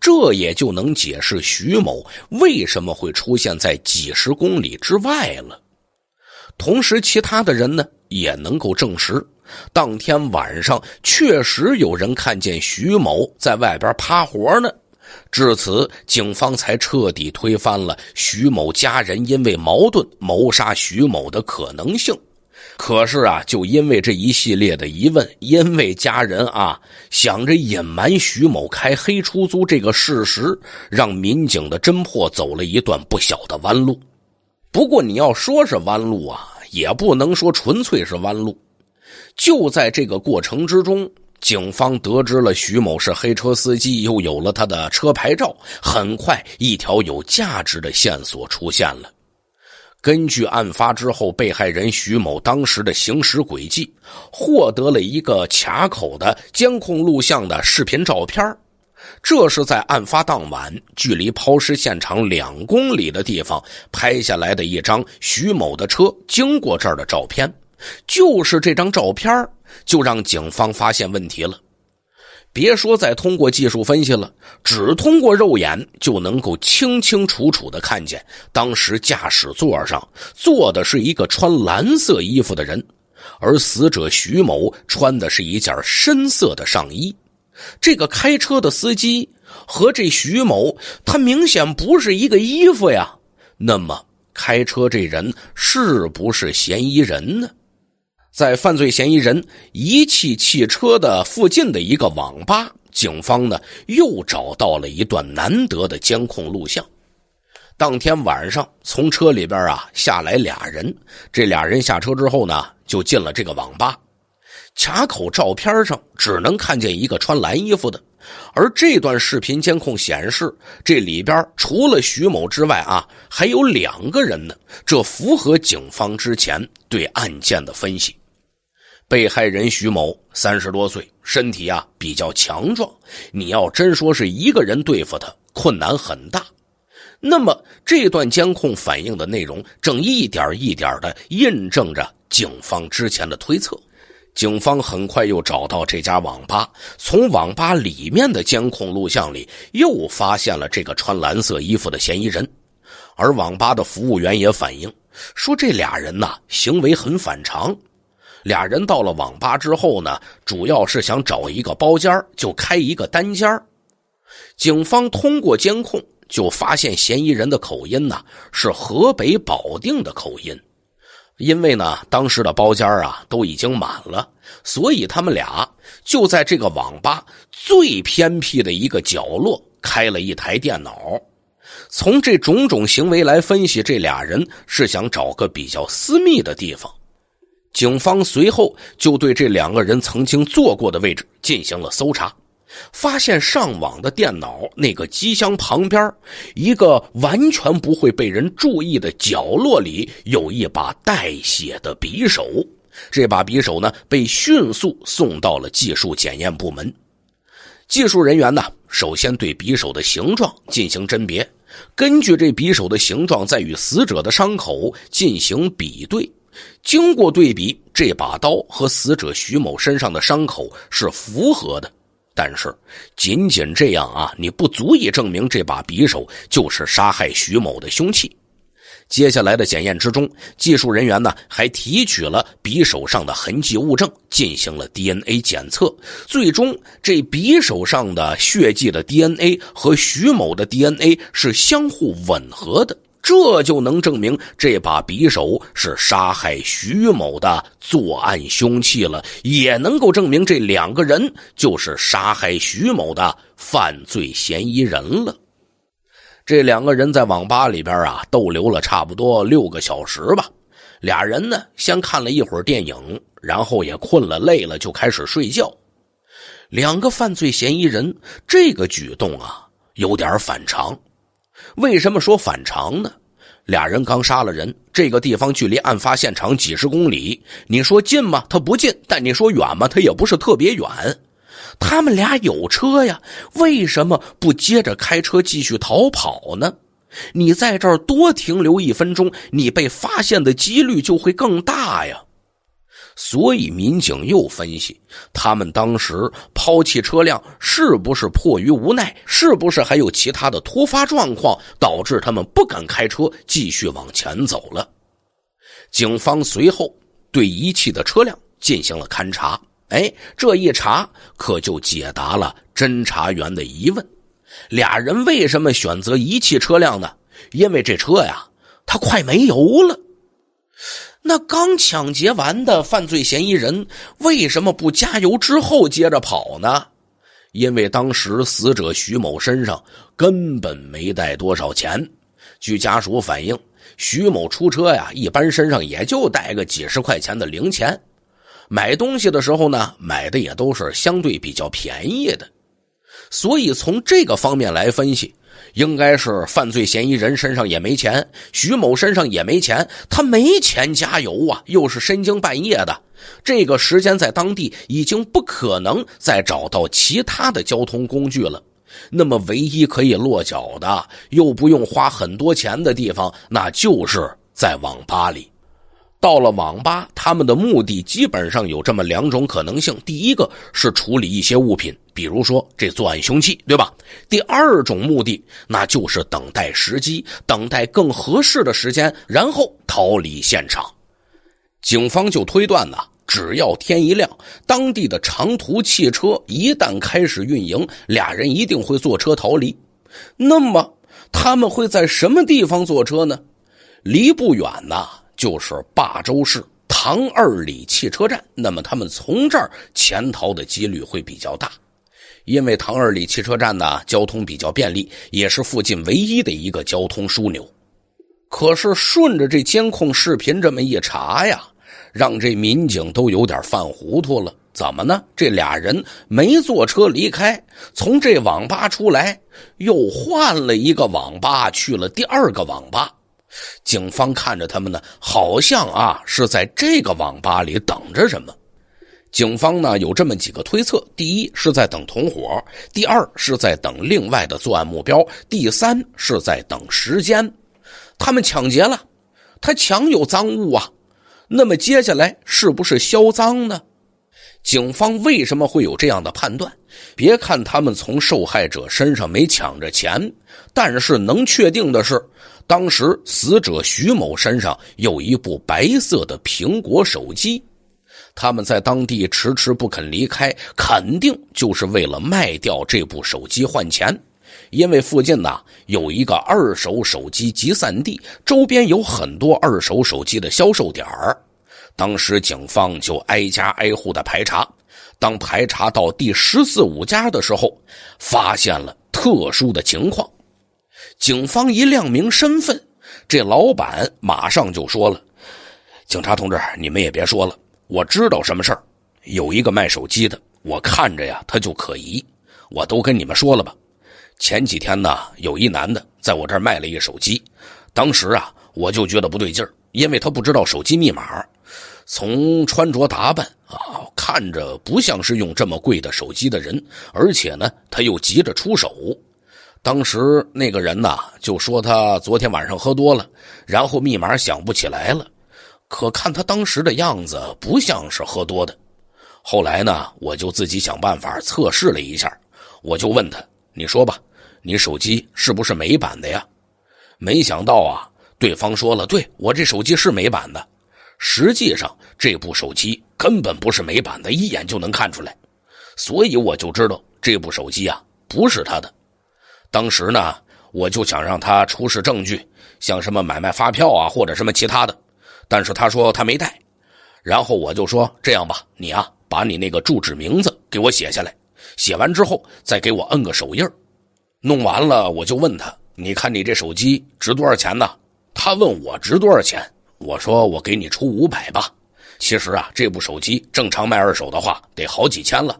这也就能解释徐某为什么会出现在几十公里之外了。同时，其他的人呢也能够证实，当天晚上确实有人看见徐某在外边趴活呢。至此，警方才彻底推翻了徐某家人因为矛盾谋杀徐某的可能性。可是啊，就因为这一系列的疑问，因为家人啊想着隐瞒徐某开黑出租这个事实，让民警的侦破走了一段不小的弯路。不过你要说是弯路啊，也不能说纯粹是弯路。就在这个过程之中，警方得知了徐某是黑车司机，又有了他的车牌照，很快一条有价值的线索出现了。根据案发之后被害人徐某当时的行驶轨迹，获得了一个卡口的监控录像的视频照片。这是在案发当晚，距离抛尸现场两公里的地方拍下来的一张徐某的车经过这儿的照片。就是这张照片，就让警方发现问题了。别说再通过技术分析了，只通过肉眼就能够清清楚楚的看见，当时驾驶座上坐的是一个穿蓝色衣服的人，而死者徐某穿的是一件深色的上衣，这个开车的司机和这徐某，他明显不是一个衣服呀。那么开车这人是不是嫌疑人呢？在犯罪嫌疑人遗弃汽车的附近的一个网吧，警方呢又找到了一段难得的监控录像。当天晚上，从车里边啊下来俩人，这俩人下车之后呢，就进了这个网吧。卡口照片上只能看见一个穿蓝衣服的，而这段视频监控显示，这里边除了徐某之外啊，还有两个人呢。这符合警方之前对案件的分析。被害人徐某三十多岁，身体啊比较强壮。你要真说是一个人对付他，困难很大。那么这段监控反映的内容，正一点一点的印证着警方之前的推测。警方很快又找到这家网吧，从网吧里面的监控录像里又发现了这个穿蓝色衣服的嫌疑人。而网吧的服务员也反映说，这俩人呐行为很反常。俩人到了网吧之后呢，主要是想找一个包间就开一个单间警方通过监控就发现嫌疑人的口音呢是河北保定的口音，因为呢当时的包间啊都已经满了，所以他们俩就在这个网吧最偏僻的一个角落开了一台电脑。从这种种行为来分析，这俩人是想找个比较私密的地方。警方随后就对这两个人曾经坐过的位置进行了搜查，发现上网的电脑那个机箱旁边，一个完全不会被人注意的角落里有一把带血的匕首。这把匕首呢，被迅速送到了技术检验部门。技术人员呢，首先对匕首的形状进行甄别，根据这匕首的形状再与死者的伤口进行比对。经过对比，这把刀和死者徐某身上的伤口是符合的，但是仅仅这样啊，你不足以证明这把匕首就是杀害徐某的凶器。接下来的检验之中，技术人员呢还提取了匕首上的痕迹物证，进行了 DNA 检测，最终这匕首上的血迹的 DNA 和徐某的 DNA 是相互吻合的。这就能证明这把匕首是杀害徐某的作案凶器了，也能够证明这两个人就是杀害徐某的犯罪嫌疑人了。这两个人在网吧里边啊逗留了差不多六个小时吧，俩人呢先看了一会儿电影，然后也困了累了就开始睡觉。两个犯罪嫌疑人这个举动啊有点反常。为什么说反常呢？俩人刚杀了人，这个地方距离案发现场几十公里，你说近吗？他不近；但你说远吗？他也不是特别远。他们俩有车呀，为什么不接着开车继续逃跑呢？你在这儿多停留一分钟，你被发现的几率就会更大呀。所以，民警又分析，他们当时抛弃车辆是不是迫于无奈？是不是还有其他的突发状况导致他们不敢开车继续往前走了？警方随后对遗弃的车辆进行了勘查。哎，这一查可就解答了侦查员的疑问：俩人为什么选择遗弃车辆呢？因为这车呀，它快没油了。那刚抢劫完的犯罪嫌疑人为什么不加油之后接着跑呢？因为当时死者徐某身上根本没带多少钱。据家属反映，徐某出车呀，一般身上也就带个几十块钱的零钱。买东西的时候呢，买的也都是相对比较便宜的。所以从这个方面来分析。应该是犯罪嫌疑人身上也没钱，徐某身上也没钱，他没钱加油啊！又是深更半夜的，这个时间在当地已经不可能再找到其他的交通工具了。那么，唯一可以落脚的又不用花很多钱的地方，那就是在网吧里。到了网吧，他们的目的基本上有这么两种可能性：第一个是处理一些物品，比如说这作案凶器，对吧？第二种目的那就是等待时机，等待更合适的时间，然后逃离现场。警方就推断呢，只要天一亮，当地的长途汽车一旦开始运营，俩人一定会坐车逃离。那么他们会在什么地方坐车呢？离不远呐。就是霸州市唐二里汽车站，那么他们从这儿潜逃的几率会比较大，因为唐二里汽车站呢交通比较便利，也是附近唯一的一个交通枢纽。可是顺着这监控视频这么一查呀，让这民警都有点犯糊涂了。怎么呢？这俩人没坐车离开，从这网吧出来，又换了一个网吧，去了第二个网吧。警方看着他们呢，好像啊是在这个网吧里等着什么。警方呢有这么几个推测：第一是在等同伙，第二是在等另外的作案目标，第三是在等时间。他们抢劫了，他抢有赃物啊。那么接下来是不是销赃呢？警方为什么会有这样的判断？别看他们从受害者身上没抢着钱，但是能确定的是。当时，死者徐某身上有一部白色的苹果手机，他们在当地迟迟不肯离开，肯定就是为了卖掉这部手机换钱，因为附近呢有一个二手手机集散地，周边有很多二手手机的销售点儿。当时，警方就挨家挨户的排查，当排查到第十四五家的时候，发现了特殊的情况。警方一亮明身份，这老板马上就说了：“警察同志，你们也别说了，我知道什么事儿。有一个卖手机的，我看着呀，他就可疑。我都跟你们说了吧，前几天呢，有一男的在我这儿卖了一手机，当时啊，我就觉得不对劲儿，因为他不知道手机密码，从穿着打扮啊，看着不像是用这么贵的手机的人，而且呢，他又急着出手。”当时那个人呐，就说他昨天晚上喝多了，然后密码想不起来了。可看他当时的样子，不像是喝多的。后来呢，我就自己想办法测试了一下，我就问他：“你说吧，你手机是不是美版的呀？”没想到啊，对方说了：“对我这手机是美版的。”实际上这部手机根本不是美版的，一眼就能看出来。所以我就知道这部手机啊，不是他的。当时呢，我就想让他出示证据，像什么买卖发票啊，或者什么其他的。但是他说他没带，然后我就说这样吧，你啊，把你那个住址名字给我写下来，写完之后再给我摁个手印弄完了，我就问他，你看你这手机值多少钱呢？他问我值多少钱，我说我给你出五百吧。其实啊，这部手机正常卖二手的话，得好几千了。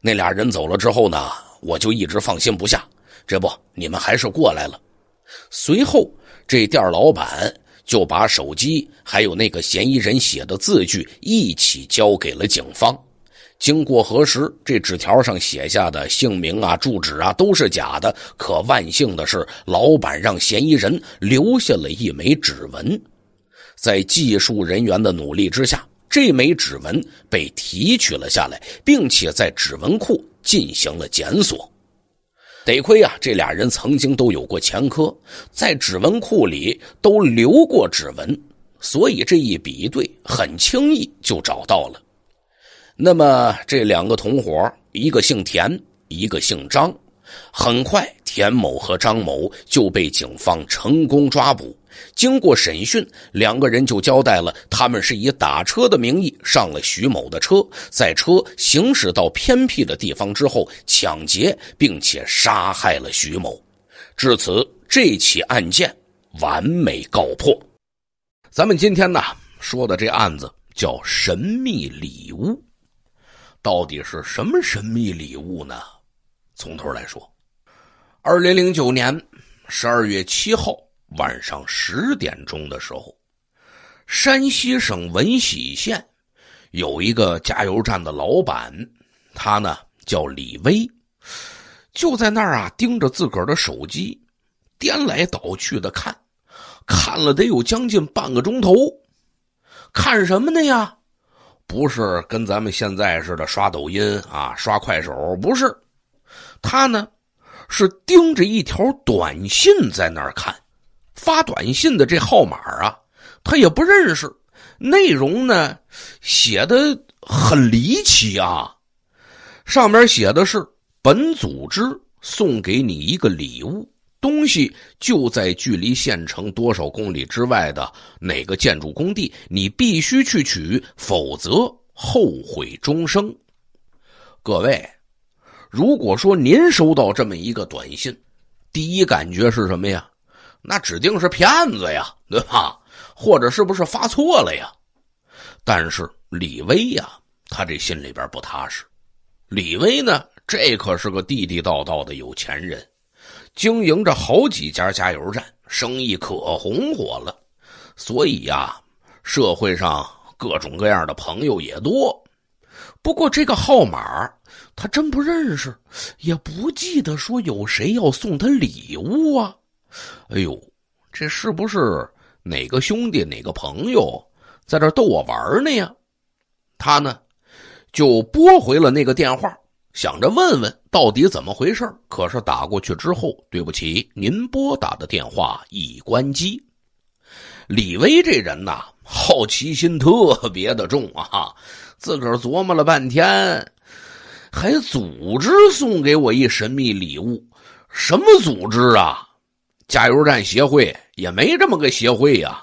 那俩人走了之后呢，我就一直放心不下。这不，你们还是过来了。随后，这店老板就把手机还有那个嫌疑人写的字据一起交给了警方。经过核实，这纸条上写下的姓名啊、住址啊都是假的。可万幸的是，老板让嫌疑人留下了一枚指纹。在技术人员的努力之下，这枚指纹被提取了下来，并且在指纹库进行了检索。得亏啊，这俩人曾经都有过前科，在指纹库里都留过指纹，所以这一比对，很轻易就找到了。那么这两个同伙，一个姓田，一个姓张，很快田某和张某就被警方成功抓捕。经过审讯，两个人就交代了，他们是以打车的名义上了徐某的车，在车行驶到偏僻的地方之后，抢劫并且杀害了徐某。至此，这起案件完美告破。咱们今天呢说的这案子叫神秘礼物，到底是什么神秘礼物呢？从头来说，二零零九年十二月七号。晚上十点钟的时候，山西省闻喜县有一个加油站的老板，他呢叫李威，就在那儿啊盯着自个儿的手机，颠来倒去的看，看了得有将近半个钟头。看什么呢呀？不是跟咱们现在似的刷抖音啊、刷快手，不是，他呢是盯着一条短信在那儿看。发短信的这号码啊，他也不认识。内容呢写的很离奇啊，上面写的是本组织送给你一个礼物，东西就在距离县城多少公里之外的哪个建筑工地，你必须去取，否则后悔终生。各位，如果说您收到这么一个短信，第一感觉是什么呀？那指定是骗子呀，对吧？或者是不是发错了呀？但是李威呀，他这心里边不踏实。李威呢，这可是个地地道道的有钱人，经营着好几家加油站，生意可红火了。所以呀，社会上各种各样的朋友也多。不过这个号码他真不认识，也不记得说有谁要送他礼物啊。哎呦，这是不是哪个兄弟、哪个朋友在这逗我玩呢呀？他呢，就拨回了那个电话，想着问问到底怎么回事可是打过去之后，对不起，您拨打的电话已关机。李威这人呐，好奇心特别的重啊，自个儿琢磨了半天，还组织送给我一神秘礼物，什么组织啊？加油站协会也没这么个协会呀，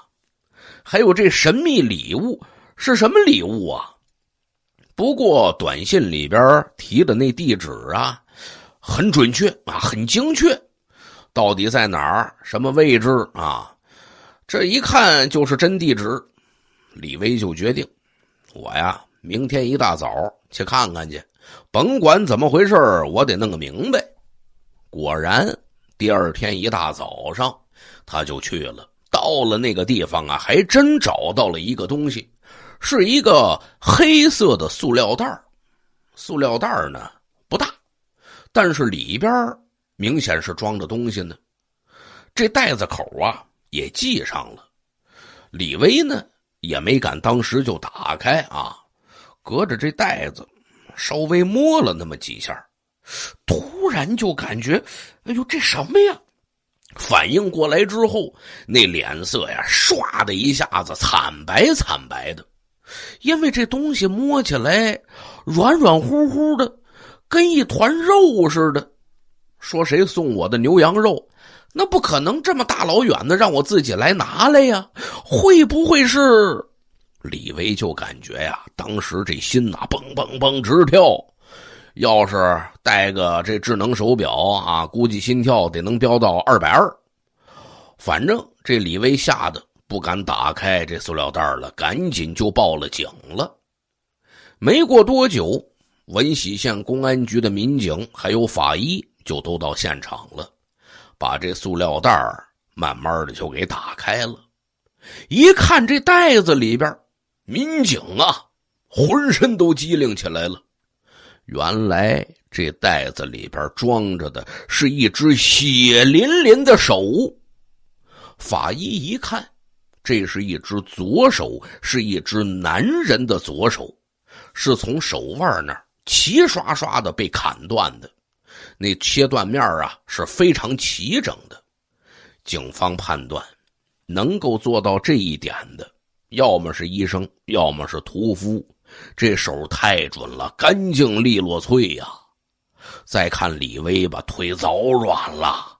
还有这神秘礼物是什么礼物啊？不过短信里边提的那地址啊，很准确啊，很精确，到底在哪儿？什么位置啊？这一看就是真地址，李威就决定，我呀，明天一大早去看看去，甭管怎么回事，我得弄个明白。果然。第二天一大早，上他就去了。到了那个地方啊，还真找到了一个东西，是一个黑色的塑料袋塑料袋呢不大，但是里边明显是装着东西呢。这袋子口啊也系上了。李威呢也没敢当时就打开啊，隔着这袋子稍微摸了那么几下。突然就感觉，哎呦，这什么呀？反应过来之后，那脸色呀，唰的一下子惨白惨白的，因为这东西摸起来软软乎乎的，跟一团肉似的。说谁送我的牛羊肉？那不可能这么大老远的让我自己来拿来呀？会不会是李维？就感觉呀，当时这心呐，蹦蹦蹦直跳。要是带个这智能手表啊，估计心跳得能飙到二百二。反正这李威吓得不敢打开这塑料袋了，赶紧就报了警了。没过多久，文喜县公安局的民警还有法医就都到现场了，把这塑料袋慢慢的就给打开了。一看这袋子里边，民警啊，浑身都机灵起来了。原来这袋子里边装着的是一只血淋淋的手。法医一看，这是一只左手，是一只男人的左手，是从手腕那儿齐刷刷的被砍断的。那切断面啊是非常齐整的。警方判断，能够做到这一点的，要么是医生，要么是屠夫。这手太准了，干净利落脆呀！再看李威吧，腿早软了，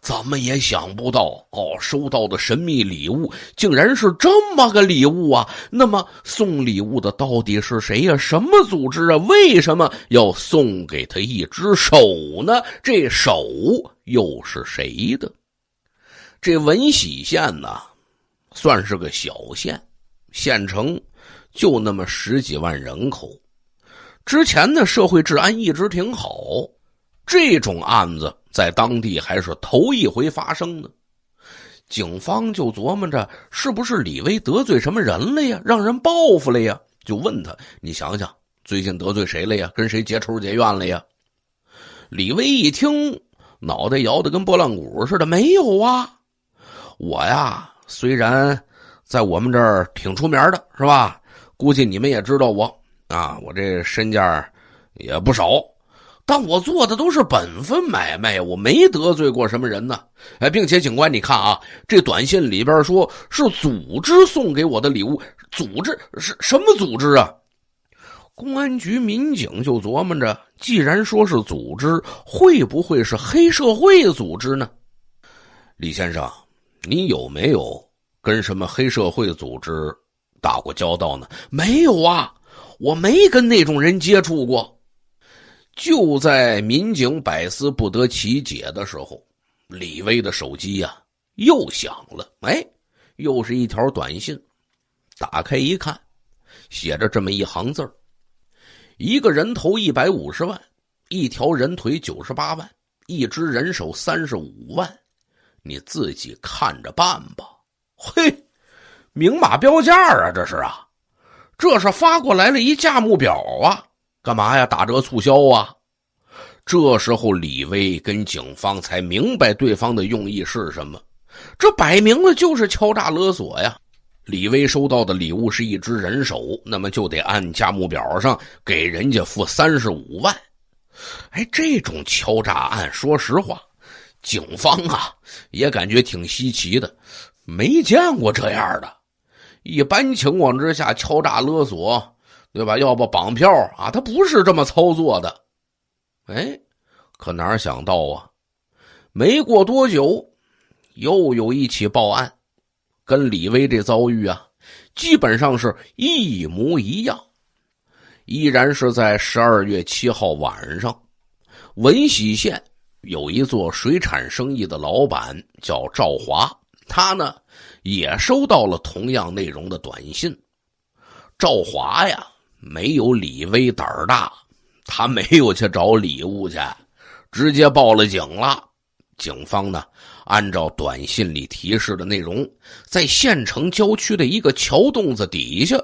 怎么也想不到哦，收到的神秘礼物竟然是这么个礼物啊！那么送礼物的到底是谁呀？什么组织啊？为什么要送给他一只手呢？这手又是谁的？这文喜县呢，算是个小县，县城。就那么十几万人口，之前的社会治安一直挺好，这种案子在当地还是头一回发生呢。警方就琢磨着，是不是李威得罪什么人了呀，让人报复了呀？就问他，你想想，最近得罪谁了呀？跟谁结仇结怨了呀？李威一听，脑袋摇的跟拨浪鼓似的，没有啊。我呀，虽然在我们这儿挺出名的，是吧？估计你们也知道我啊，我这身价也不少，但我做的都是本分买卖，我没得罪过什么人呢。哎，并且警官，你看啊，这短信里边说，是组织送给我的礼物，组织是什么组织啊？公安局民警就琢磨着，既然说是组织，会不会是黑社会组织呢？李先生，你有没有跟什么黑社会组织？打过交道呢？没有啊，我没跟那种人接触过。就在民警百思不得其解的时候，李威的手机呀又响了。哎，又是一条短信。打开一看，写着这么一行字儿：一个人头一百五十万，一条人腿九十八万，一只人手三十五万，你自己看着办吧。嘿。明码标价啊，这是啊，这是发过来了一价目表啊，干嘛呀？打折促销啊！这时候李威跟警方才明白对方的用意是什么，这摆明了就是敲诈勒索呀！李威收到的礼物是一只人手，那么就得按价目表上给人家付三十五万。哎，这种敲诈案，说实话，警方啊也感觉挺稀奇的，没见过这样的。一般情况之下，敲诈勒索，对吧？要不绑票啊，他不是这么操作的。哎，可哪想到啊，没过多久，又有一起报案，跟李威这遭遇啊，基本上是一模一样。依然是在十二月七号晚上，闻喜县有一座水产生意的老板叫赵华，他呢。也收到了同样内容的短信，赵华呀，没有李威胆儿大，他没有去找礼物去，直接报了警了。警方呢，按照短信里提示的内容，在县城郊区的一个桥洞子底下，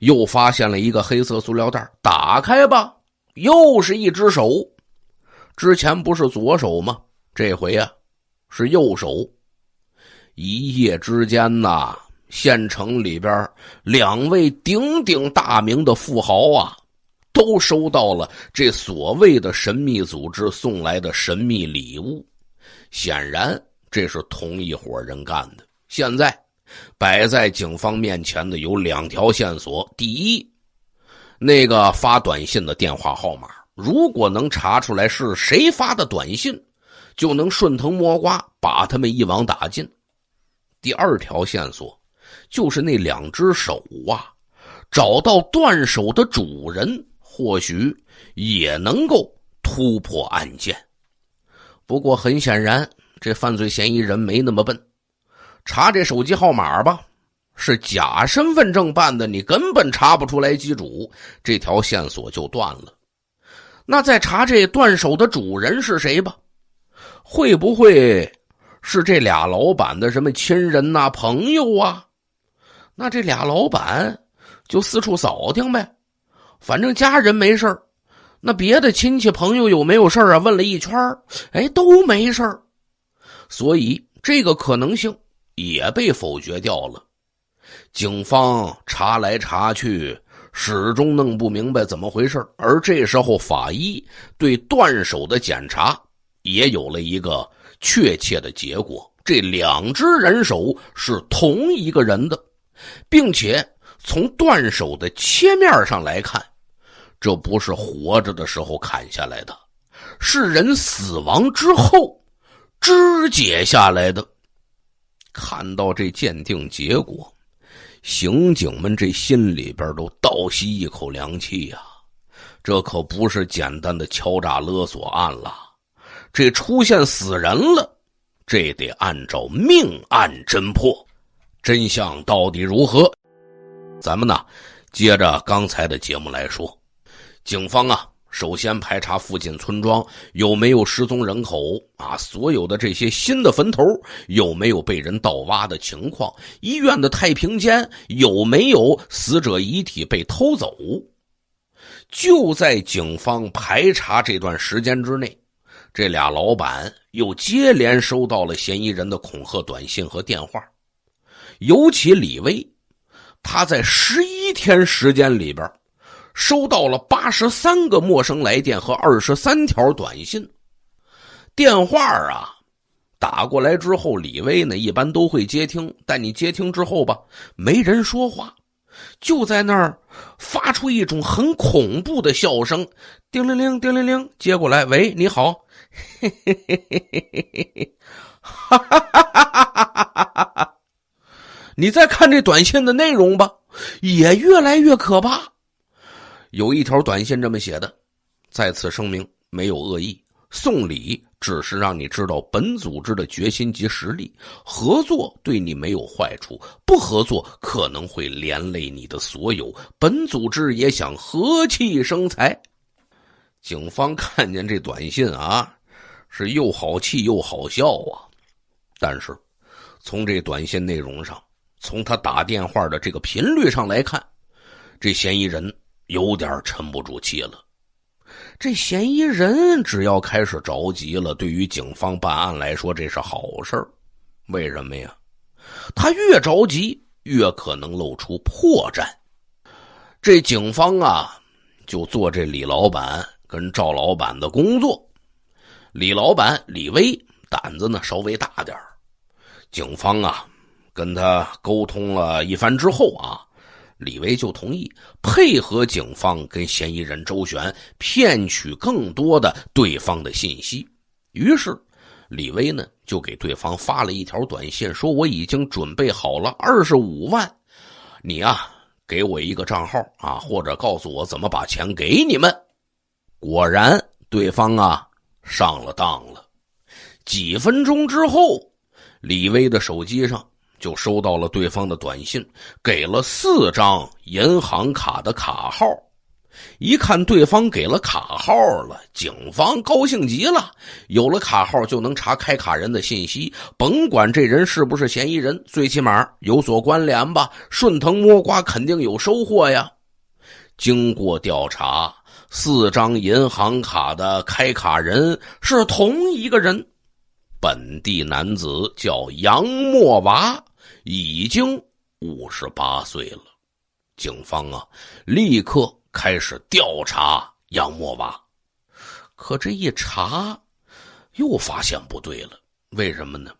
又发现了一个黑色塑料袋。打开吧，又是一只手，之前不是左手吗？这回啊，是右手。一夜之间呐，县城里边两位鼎鼎大名的富豪啊，都收到了这所谓的神秘组织送来的神秘礼物。显然，这是同一伙人干的。现在，摆在警方面前的有两条线索：第一，那个发短信的电话号码，如果能查出来是谁发的短信，就能顺藤摸瓜，把他们一网打尽。第二条线索，就是那两只手啊，找到断手的主人，或许也能够突破案件。不过很显然，这犯罪嫌疑人没那么笨。查这手机号码吧，是假身份证办的，你根本查不出来机主。这条线索就断了。那再查这断手的主人是谁吧，会不会？是这俩老板的什么亲人呐、朋友啊？那这俩老板就四处扫听呗，反正家人没事那别的亲戚朋友有没有事啊？问了一圈，哎，都没事所以这个可能性也被否决掉了。警方查来查去，始终弄不明白怎么回事而这时候，法医对断手的检查也有了一个。确切的结果，这两只人手是同一个人的，并且从断手的切面上来看，这不是活着的时候砍下来的，是人死亡之后肢解下来的。看到这鉴定结果，刑警们这心里边都倒吸一口凉气呀，这可不是简单的敲诈勒索案了。这出现死人了，这得按照命案侦破，真相到底如何？咱们呢，接着刚才的节目来说，警方啊，首先排查附近村庄有没有失踪人口啊，所有的这些新的坟头有没有被人盗挖的情况，医院的太平间有没有死者遗体被偷走？就在警方排查这段时间之内。这俩老板又接连收到了嫌疑人的恐吓短信和电话，尤其李威，他在十一天时间里边，收到了八十三个陌生来电和二十三条短信。电话啊，打过来之后，李威呢一般都会接听，但你接听之后吧，没人说话，就在那儿发出一种很恐怖的笑声：叮铃铃，叮铃铃。接过来，喂，你好。嘿嘿嘿嘿嘿嘿嘿，哈哈哈哈哈哈哈哈哈哈！你再看这短信的内容吧，也越来越可怕。有一条短信这么写的：“在此声明，没有恶意，送礼只是让你知道本组织的决心及实力。合作对你没有坏处，不合作可能会连累你的所有。本组织也想和气生财。”警方看见这短信啊！是又好气又好笑啊！但是从这短信内容上，从他打电话的这个频率上来看，这嫌疑人有点沉不住气了。这嫌疑人只要开始着急了，对于警方办案来说，这是好事为什么呀？他越着急，越可能露出破绽。这警方啊，就做这李老板跟赵老板的工作。李老板李威胆子呢稍微大点儿，警方啊跟他沟通了一番之后啊，李威就同意配合警方跟嫌疑人周旋，骗取更多的对方的信息。于是李威呢就给对方发了一条短信，说我已经准备好了二十五万，你啊给我一个账号啊，或者告诉我怎么把钱给你们。果然对方啊。上了当了，几分钟之后，李威的手机上就收到了对方的短信，给了四张银行卡的卡号。一看对方给了卡号了，警方高兴极了。有了卡号就能查开卡人的信息，甭管这人是不是嫌疑人，最起码有所关联吧，顺藤摸瓜肯定有收获呀。经过调查。四张银行卡的开卡人是同一个人，本地男子叫杨莫娃，已经五十八岁了。警方啊，立刻开始调查杨莫娃，可这一查，又发现不对了。为什么呢？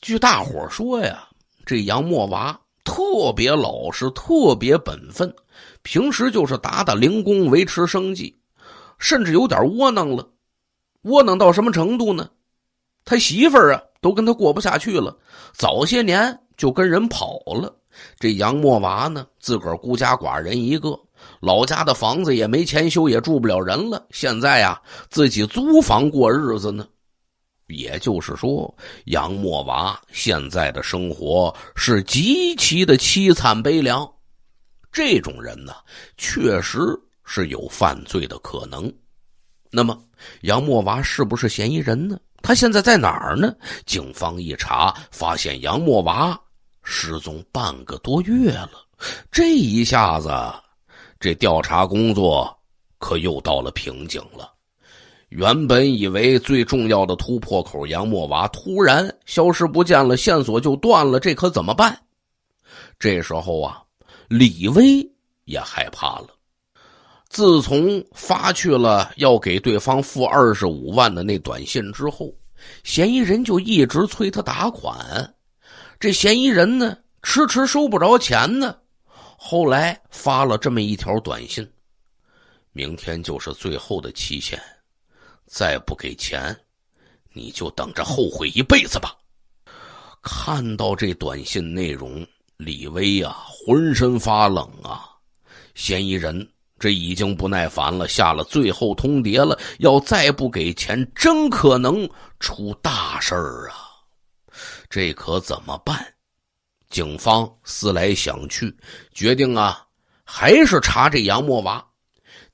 据大伙说呀，这杨莫娃。特别老实，特别本分，平时就是打打零工维持生计，甚至有点窝囊了。窝囊到什么程度呢？他媳妇儿啊，都跟他过不下去了，早些年就跟人跑了。这杨莫娃呢，自个儿孤家寡人一个，老家的房子也没钱修，也住不了人了。现在啊，自己租房过日子呢。也就是说，杨莫娃现在的生活是极其的凄惨悲凉。这种人呢，确实是有犯罪的可能。那么，杨莫娃是不是嫌疑人呢？他现在在哪儿呢？警方一查，发现杨莫娃失踪半个多月了。这一下子，这调查工作可又到了瓶颈了。原本以为最重要的突破口杨墨娃突然消失不见了线索就断了这可怎么办？这时候啊，李威也害怕了。自从发去了要给对方付二十五万的那短信之后，嫌疑人就一直催他打款。这嫌疑人呢，迟迟收不着钱呢。后来发了这么一条短信：“明天就是最后的期限。”再不给钱，你就等着后悔一辈子吧！看到这短信内容，李威呀，浑身发冷啊！嫌疑人这已经不耐烦了，下了最后通牒了，要再不给钱，真可能出大事儿啊！这可怎么办？警方思来想去，决定啊，还是查这杨墨娃。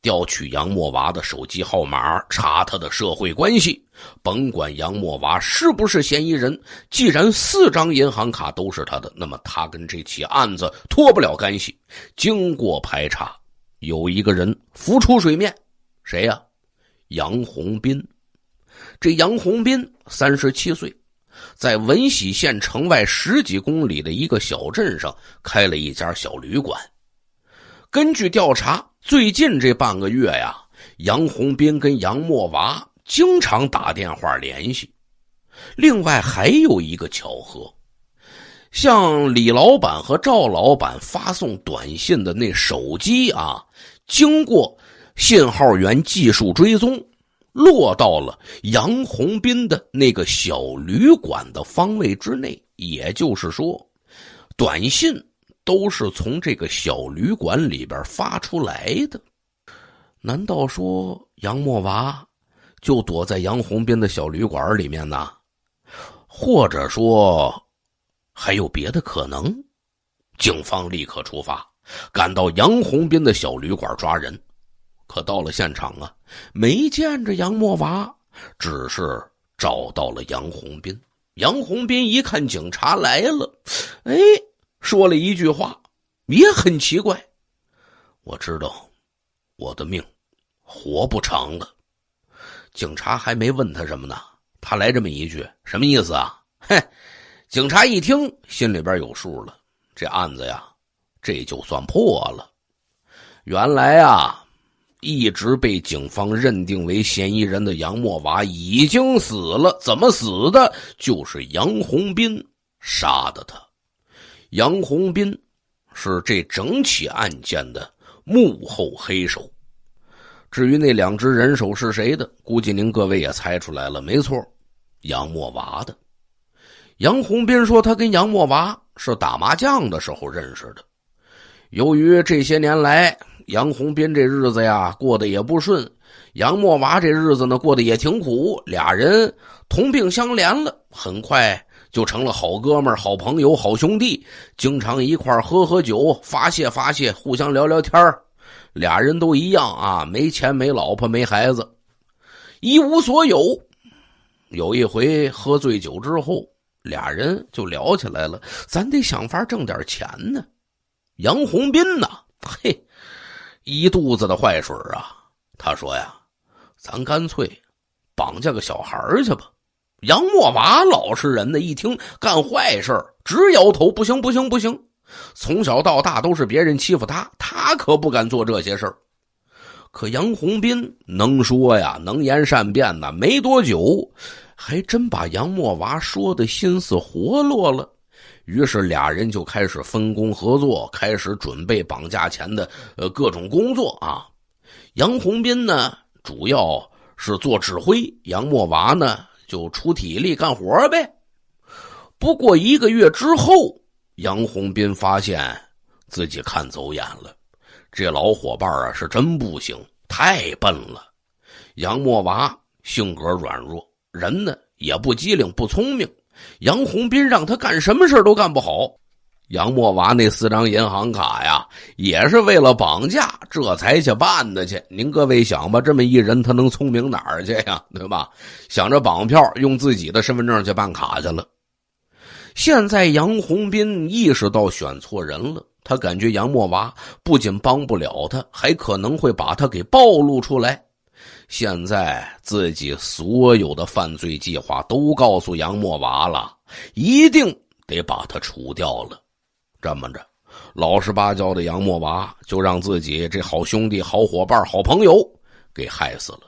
调取杨默娃的手机号码，查他的社会关系。甭管杨默娃是不是嫌疑人，既然四张银行卡都是他的，那么他跟这起案子脱不了干系。经过排查，有一个人浮出水面，谁呀？杨洪斌。这杨洪斌三十七岁，在闻喜县城外十几公里的一个小镇上开了一家小旅馆。根据调查。最近这半个月呀，杨洪斌跟杨莫娃经常打电话联系。另外还有一个巧合，向李老板和赵老板发送短信的那手机啊，经过信号源技术追踪，落到了杨洪斌的那个小旅馆的方位之内。也就是说，短信。都是从这个小旅馆里边发出来的，难道说杨墨娃就躲在杨洪斌的小旅馆里面呢？或者说还有别的可能？警方立刻出发，赶到杨洪斌的小旅馆抓人。可到了现场啊，没见着杨墨娃，只是找到了杨洪斌。杨洪斌一看警察来了，哎。说了一句话，也很奇怪。我知道我的命活不长了。警察还没问他什么呢，他来这么一句，什么意思啊？嘿，警察一听，心里边有数了。这案子呀，这就算破了。原来啊，一直被警方认定为嫌疑人的杨墨娃已经死了，怎么死的？就是杨洪斌杀的他。杨洪斌是这整起案件的幕后黑手。至于那两只人手是谁的，估计您各位也猜出来了。没错，杨墨娃的。杨洪斌说他跟杨墨娃是打麻将的时候认识的。由于这些年来，杨洪斌这日子呀过得也不顺，杨墨娃这日子呢过得也挺苦，俩人同病相怜了，很快。就成了好哥们好朋友、好兄弟，经常一块喝喝酒、发泄发泄，互相聊聊天俩人都一样啊，没钱、没老婆、没孩子，一无所有。有一回喝醉酒之后，俩人就聊起来了：“咱得想法挣点钱呢。”杨洪斌呢，嘿，一肚子的坏水啊。他说呀：“咱干脆绑架个小孩去吧。”杨墨娃老实人呢，一听干坏事直摇头，不行不行不行！从小到大都是别人欺负他，他可不敢做这些事儿。可杨洪斌能说呀，能言善辩呐，没多久，还真把杨墨娃说的心思活络了。于是俩人就开始分工合作，开始准备绑架前的呃各种工作啊。杨洪斌呢，主要是做指挥；杨墨娃呢，就出体力干活呗，不过一个月之后，杨洪斌发现自己看走眼了，这老伙伴啊是真不行，太笨了。杨墨娃性格软弱，人呢也不机灵不聪明，杨洪斌让他干什么事都干不好。杨莫娃那四张银行卡呀，也是为了绑架，这才去办的。去，您各位想吧，这么一人，他能聪明哪儿去呀？[laughs] 对吧？想着绑票，用自己的身份证去办卡去了。现在杨洪斌意识到选错人了，他感觉杨莫娃不仅帮不了他，还可能会把他给暴露出来。现在自己所有的犯罪计划都告诉杨莫娃了，一定得把他除掉了。这么着，老实巴交的杨墨娃就让自己这好兄弟、好伙伴、好朋友给害死了。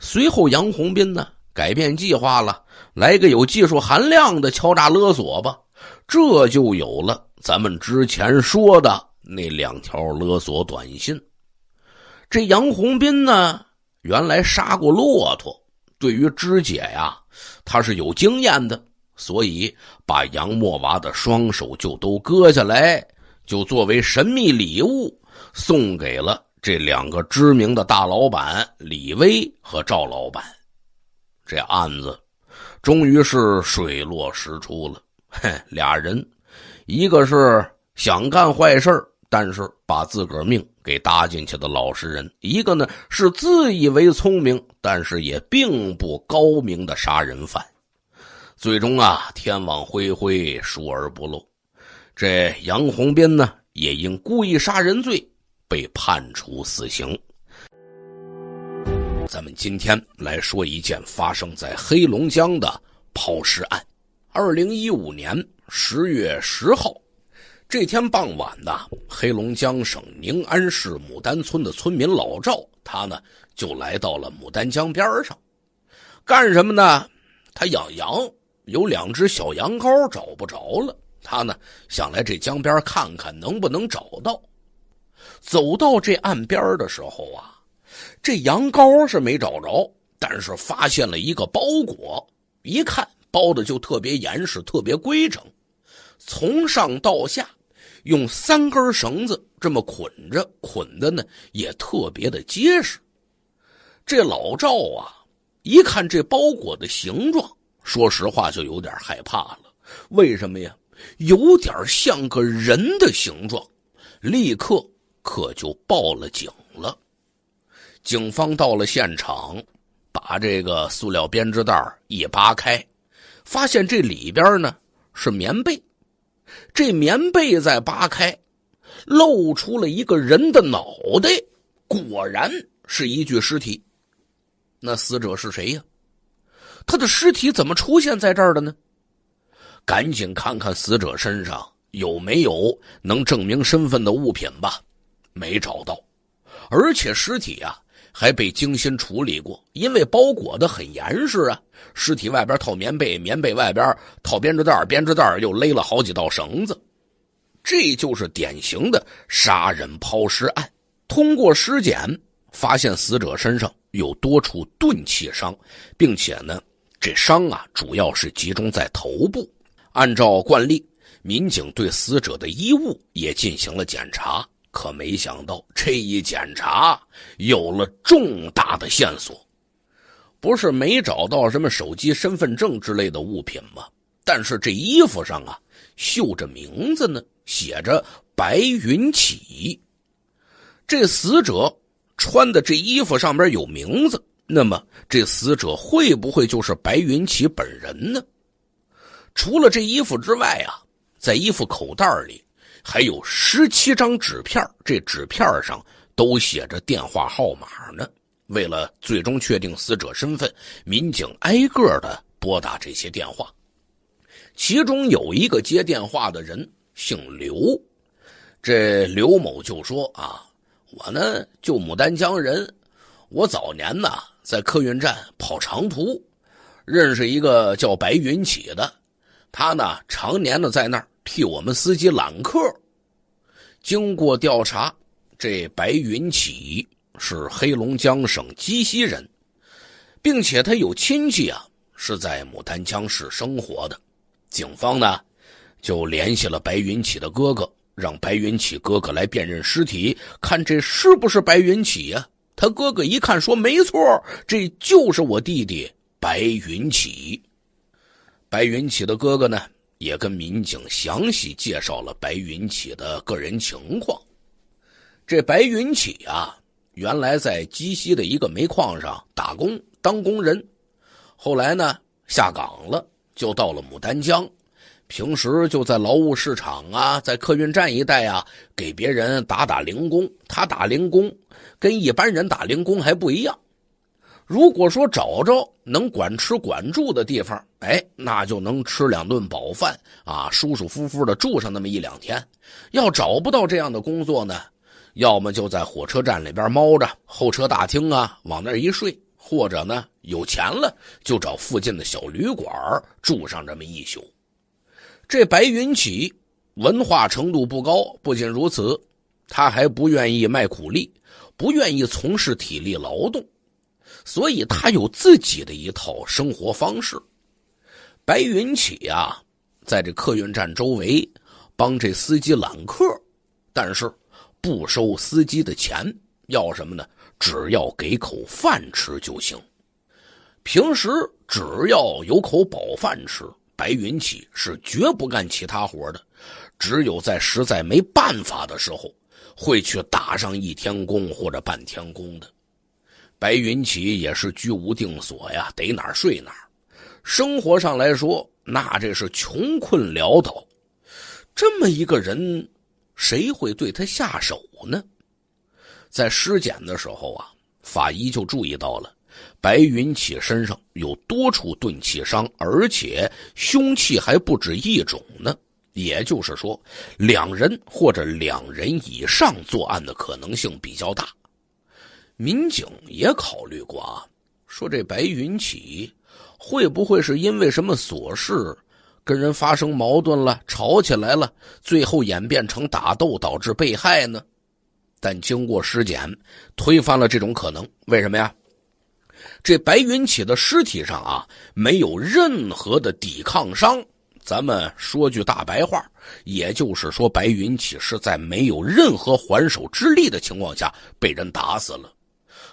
随后，杨洪斌呢改变计划了，来个有技术含量的敲诈勒索吧。这就有了咱们之前说的那两条勒索短信。这杨洪斌呢，原来杀过骆驼，对于肢解呀，他是有经验的。所以，把杨墨娃的双手就都割下来，就作为神秘礼物送给了这两个知名的大老板李威和赵老板。这案子终于是水落石出了。哼，俩人，一个是想干坏事，但是把自个儿命给搭进去的老实人；一个呢，是自以为聪明，但是也并不高明的杀人犯。最终啊，天网恢恢，疏而不漏。这杨红斌呢，也因故意杀人罪被判处死刑。咱们今天来说一件发生在黑龙江的抛尸案。二零一五年十月十号，这天傍晚的黑龙江省宁安市牡丹村的村民老赵，他呢就来到了牡丹江边上，干什么呢？他养羊。有两只小羊羔找不着了，他呢想来这江边看看能不能找到。走到这岸边的时候啊，这羊羔是没找着，但是发现了一个包裹。一看包的就特别严实，特别规整，从上到下用三根绳子这么捆着，捆的呢也特别的结实。这老赵啊，一看这包裹的形状。说实话，就有点害怕了。为什么呀？有点像个人的形状，立刻可就报了警了。警方到了现场，把这个塑料编织袋一扒开，发现这里边呢是棉被。这棉被再扒开，露出了一个人的脑袋。果然是一具尸体。那死者是谁呀？他的尸体怎么出现在这儿的呢？赶紧看看死者身上有没有能证明身份的物品吧。没找到，而且尸体啊还被精心处理过，因为包裹得很严实啊。尸体外边套棉被，棉被外边套编织袋，编织袋又勒了好几道绳子。这就是典型的杀人抛尸案。通过尸检发现，死者身上有多处钝器伤，并且呢。这伤啊，主要是集中在头部。按照惯例，民警对死者的衣物也进行了检查。可没想到，这一检查有了重大的线索。不是没找到什么手机、身份证之类的物品吗？但是这衣服上啊，绣着名字呢，写着“白云起”。这死者穿的这衣服上面有名字。那么，这死者会不会就是白云奇本人呢？除了这衣服之外啊，在衣服口袋里还有十七张纸片，这纸片上都写着电话号码呢。为了最终确定死者身份，民警挨个的拨打这些电话，其中有一个接电话的人姓刘，这刘某就说：“啊，我呢就牡丹江人，我早年呢。”在客运站跑长途，认识一个叫白云起的，他呢常年呢在那儿替我们司机揽客。经过调查，这白云起是黑龙江省鸡西人，并且他有亲戚啊是在牡丹江市生活的。警方呢就联系了白云起的哥哥，让白云起哥哥来辨认尸体，看这是不是白云起呀。他哥哥一看，说：“没错，这就是我弟弟白云起。”白云起的哥哥呢，也跟民警详细介绍了白云起的个人情况。这白云起啊，原来在鸡西的一个煤矿上打工当工人，后来呢下岗了，就到了牡丹江，平时就在劳务市场啊，在客运站一带啊，给别人打打零工。他打零工。跟一般人打零工还不一样，如果说找着能管吃管住的地方，哎，那就能吃两顿饱饭啊，舒舒服服的住上那么一两天。要找不到这样的工作呢，要么就在火车站里边猫着候车大厅啊，往那一睡；或者呢，有钱了就找附近的小旅馆住上这么一宿。这白云起文化程度不高，不仅如此，他还不愿意卖苦力。不愿意从事体力劳动，所以他有自己的一套生活方式。白云起呀，在这客运站周围帮这司机揽客，但是不收司机的钱，要什么呢？只要给口饭吃就行。平时只要有口饱饭吃，白云起是绝不干其他活的，只有在实在没办法的时候。会去打上一天工或者半天工的，白云起也是居无定所呀，得哪儿睡哪儿。生活上来说，那这是穷困潦倒。这么一个人，谁会对他下手呢？在尸检的时候啊，法医就注意到了，白云起身上有多处钝器伤，而且凶器还不止一种呢。也就是说，两人或者两人以上作案的可能性比较大。民警也考虑过，啊，说这白云起会不会是因为什么琐事跟人发生矛盾了，吵起来了，最后演变成打斗导致被害呢？但经过尸检，推翻了这种可能。为什么呀？这白云起的尸体上啊，没有任何的抵抗伤。咱们说句大白话，也就是说，白云起是在没有任何还手之力的情况下被人打死了。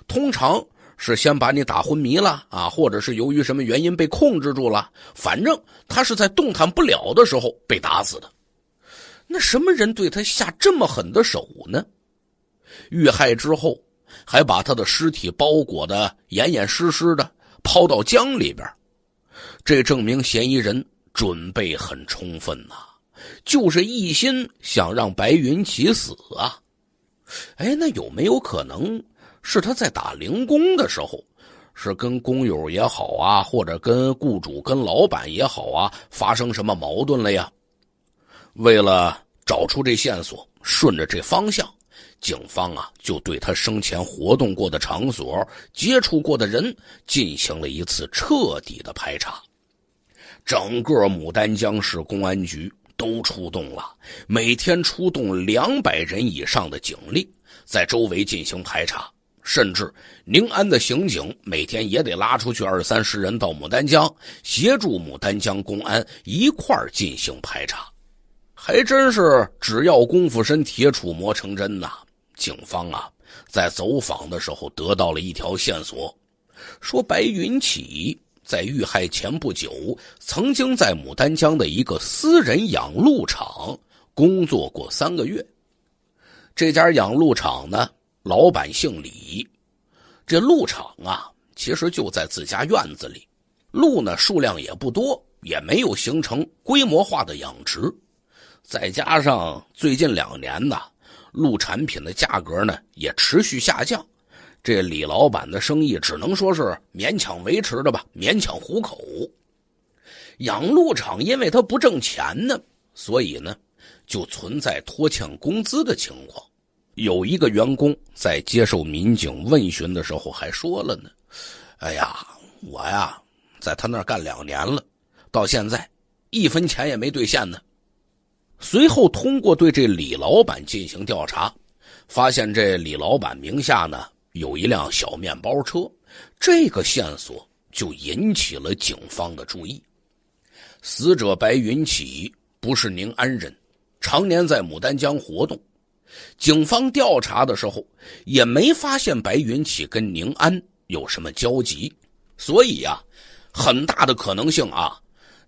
通常是先把你打昏迷了啊，或者是由于什么原因被控制住了。反正他是在动弹不了的时候被打死的。那什么人对他下这么狠的手呢？遇害之后，还把他的尸体包裹得严严实实的，抛到江里边。这证明嫌疑人。准备很充分呐，就是一心想让白云起死啊！哎，那有没有可能是他在打零工的时候，是跟工友也好啊，或者跟雇主、跟老板也好啊，发生什么矛盾了呀？为了找出这线索，顺着这方向，警方啊就对他生前活动过的场所、接触过的人进行了一次彻底的排查。整个牡丹江市公安局都出动了，每天出动两百人以上的警力，在周围进行排查。甚至宁安的刑警每天也得拉出去二三十人到牡丹江，协助牡丹江公安一块儿进行排查。还真是，只要功夫深，铁杵磨成针呐！警方啊，在走访的时候得到了一条线索，说白云起。在遇害前不久，曾经在牡丹江的一个私人养鹿场工作过三个月。这家养鹿场呢，老板姓李。这鹿场啊，其实就在自家院子里，鹿呢数量也不多，也没有形成规模化的养殖。再加上最近两年呢，鹿产品的价格呢也持续下降。这李老板的生意只能说是勉强维持着吧，勉强糊口。养鹿场因为他不挣钱呢，所以呢，就存在拖欠工资的情况。有一个员工在接受民警问询的时候还说了呢：“哎呀，我呀，在他那儿干两年了，到现在一分钱也没兑现呢。”随后通过对这李老板进行调查，发现这李老板名下呢。有一辆小面包车，这个线索就引起了警方的注意。死者白云起不是宁安人，常年在牡丹江活动。警方调查的时候也没发现白云起跟宁安有什么交集，所以呀，很大的可能性啊，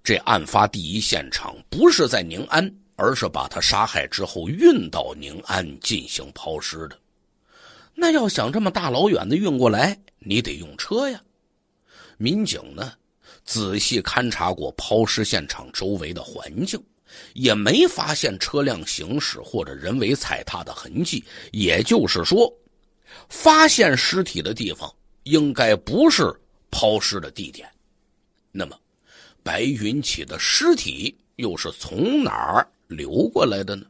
这案发第一现场不是在宁安，而是把他杀害之后运到宁安进行抛尸的。那要想这么大老远的运过来，你得用车呀。民警呢，仔细勘察过抛尸现场周围的环境，也没发现车辆行驶或者人为踩踏的痕迹。也就是说，发现尸体的地方应该不是抛尸的地点。那么，白云起的尸体又是从哪儿流过来的呢？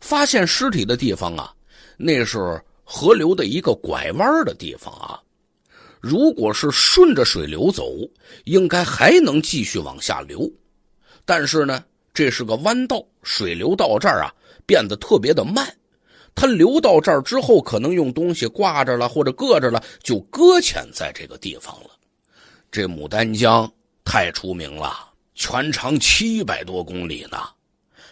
发现尸体的地方啊，那是。河流的一个拐弯的地方啊，如果是顺着水流走，应该还能继续往下流，但是呢，这是个弯道，水流到这儿啊变得特别的慢，它流到这儿之后，可能用东西挂着了或者搁着了，就搁浅在这个地方了。这牡丹江太出名了，全长七百多公里呢，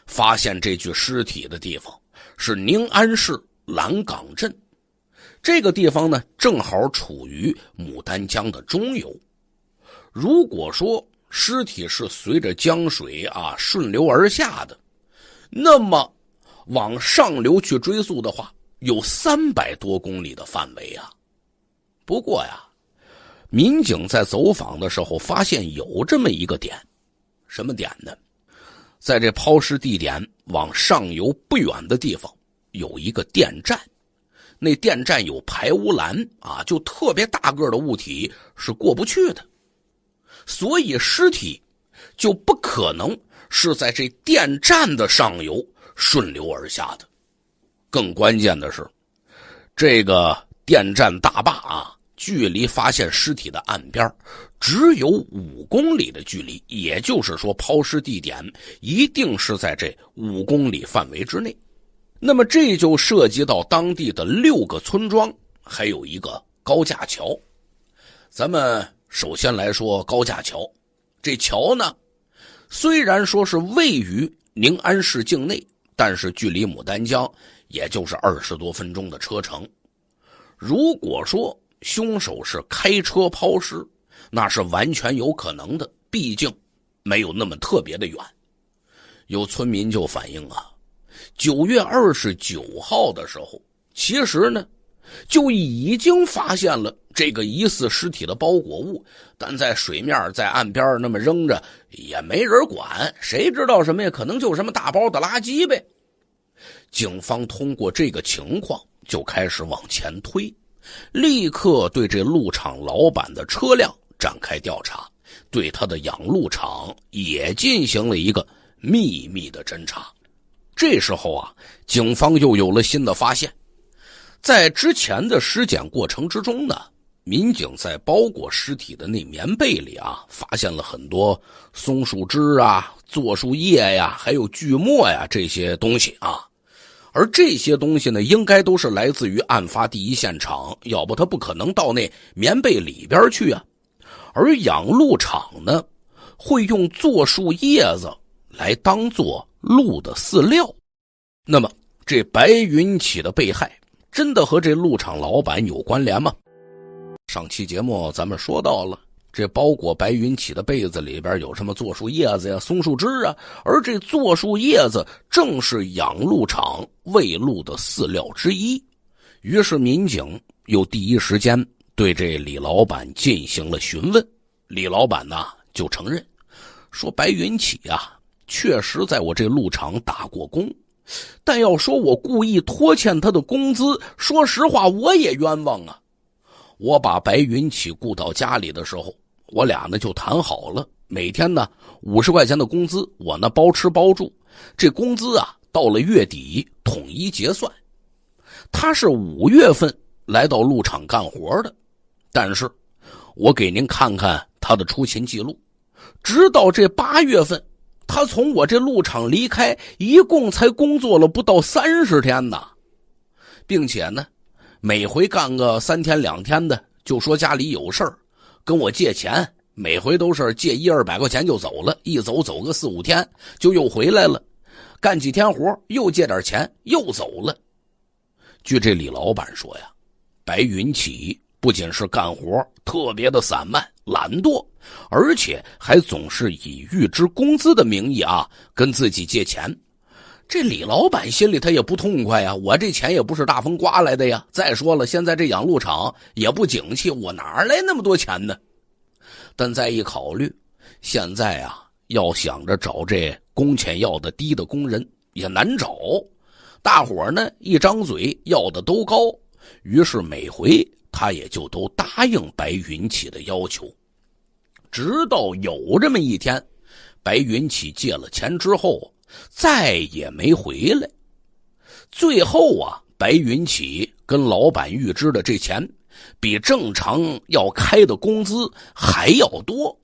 发现这具尸体的地方是宁安市蓝岗镇。这个地方呢，正好处于牡丹江的中游。如果说尸体是随着江水啊顺流而下的，那么往上流去追溯的话，有三百多公里的范围啊。不过呀，民警在走访的时候发现有这么一个点，什么点呢？在这抛尸地点往上游不远的地方有一个电站。那电站有排污栏啊，就特别大个的物体是过不去的，所以尸体就不可能是在这电站的上游顺流而下的。更关键的是，这个电站大坝啊，距离发现尸体的岸边只有五公里的距离，也就是说，抛尸地点一定是在这五公里范围之内。那么这就涉及到当地的六个村庄，还有一个高架桥。咱们首先来说高架桥，这桥呢，虽然说是位于宁安市境内，但是距离牡丹江也就是二十多分钟的车程。如果说凶手是开车抛尸，那是完全有可能的，毕竟没有那么特别的远。有村民就反映啊。九月二十九号的时候，其实呢，就已经发现了这个疑似尸体的包裹物，但在水面、在岸边那么扔着，也没人管。谁知道什么呀？可能就什么大包的垃圾呗。警方通过这个情况就开始往前推，立刻对这鹿场老板的车辆展开调查，对他的养鹿场也进行了一个秘密的侦查。这时候啊，警方又有了新的发现，在之前的尸检过程之中呢，民警在包裹尸体的那棉被里啊，发现了很多松树枝啊、柞树叶呀、还有锯末呀这些东西啊，而这些东西呢，应该都是来自于案发第一现场，要不他不可能到那棉被里边去啊。而养鹿场呢，会用柞树叶子来当做。鹿的饲料，那么这白云起的被害真的和这鹿场老板有关联吗？上期节目咱们说到了，这包裹白云起的被子里边有什么柞树叶子呀、松树枝啊，而这柞树叶子正是养鹿场喂鹿的饲料之一。于是民警又第一时间对这李老板进行了询问，李老板呢就承认，说白云起呀。确实在我这路场打过工，但要说我故意拖欠他的工资，说实话我也冤枉啊！我把白云起雇到家里的时候，我俩呢就谈好了，每天呢五十块钱的工资，我呢包吃包住。这工资啊，到了月底统一结算。他是五月份来到路场干活的，但是，我给您看看他的出勤记录，直到这八月份。他从我这路场离开，一共才工作了不到三十天呢，并且呢，每回干个三天两天的，就说家里有事儿，跟我借钱，每回都是借一二百块钱就走了，一走走个四五天，就又回来了，干几天活又借点钱又走了。据这李老板说呀，白云起。不仅是干活特别的散漫、懒惰，而且还总是以预支工资的名义啊跟自己借钱。这李老板心里他也不痛快呀，我这钱也不是大风刮来的呀。再说了，现在这养鹿场也不景气，我哪来那么多钱呢？但再一考虑，现在啊要想着找这工钱要的低的工人也难找，大伙呢一张嘴要的都高，于是每回。他也就都答应白云起的要求，直到有这么一天，白云起借了钱之后，再也没回来。最后啊，白云起跟老板预支的这钱，比正常要开的工资还要多，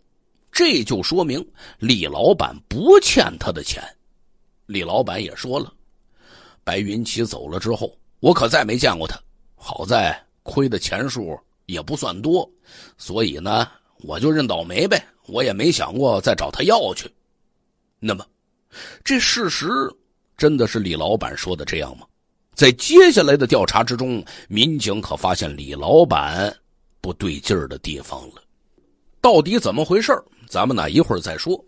这就说明李老板不欠他的钱。李老板也说了，白云起走了之后，我可再没见过他。好在。亏的钱数也不算多，所以呢，我就认倒霉呗。我也没想过再找他要去。那么，这事实真的是李老板说的这样吗？在接下来的调查之中，民警可发现李老板不对劲儿的地方了。到底怎么回事咱们呢一会儿再说。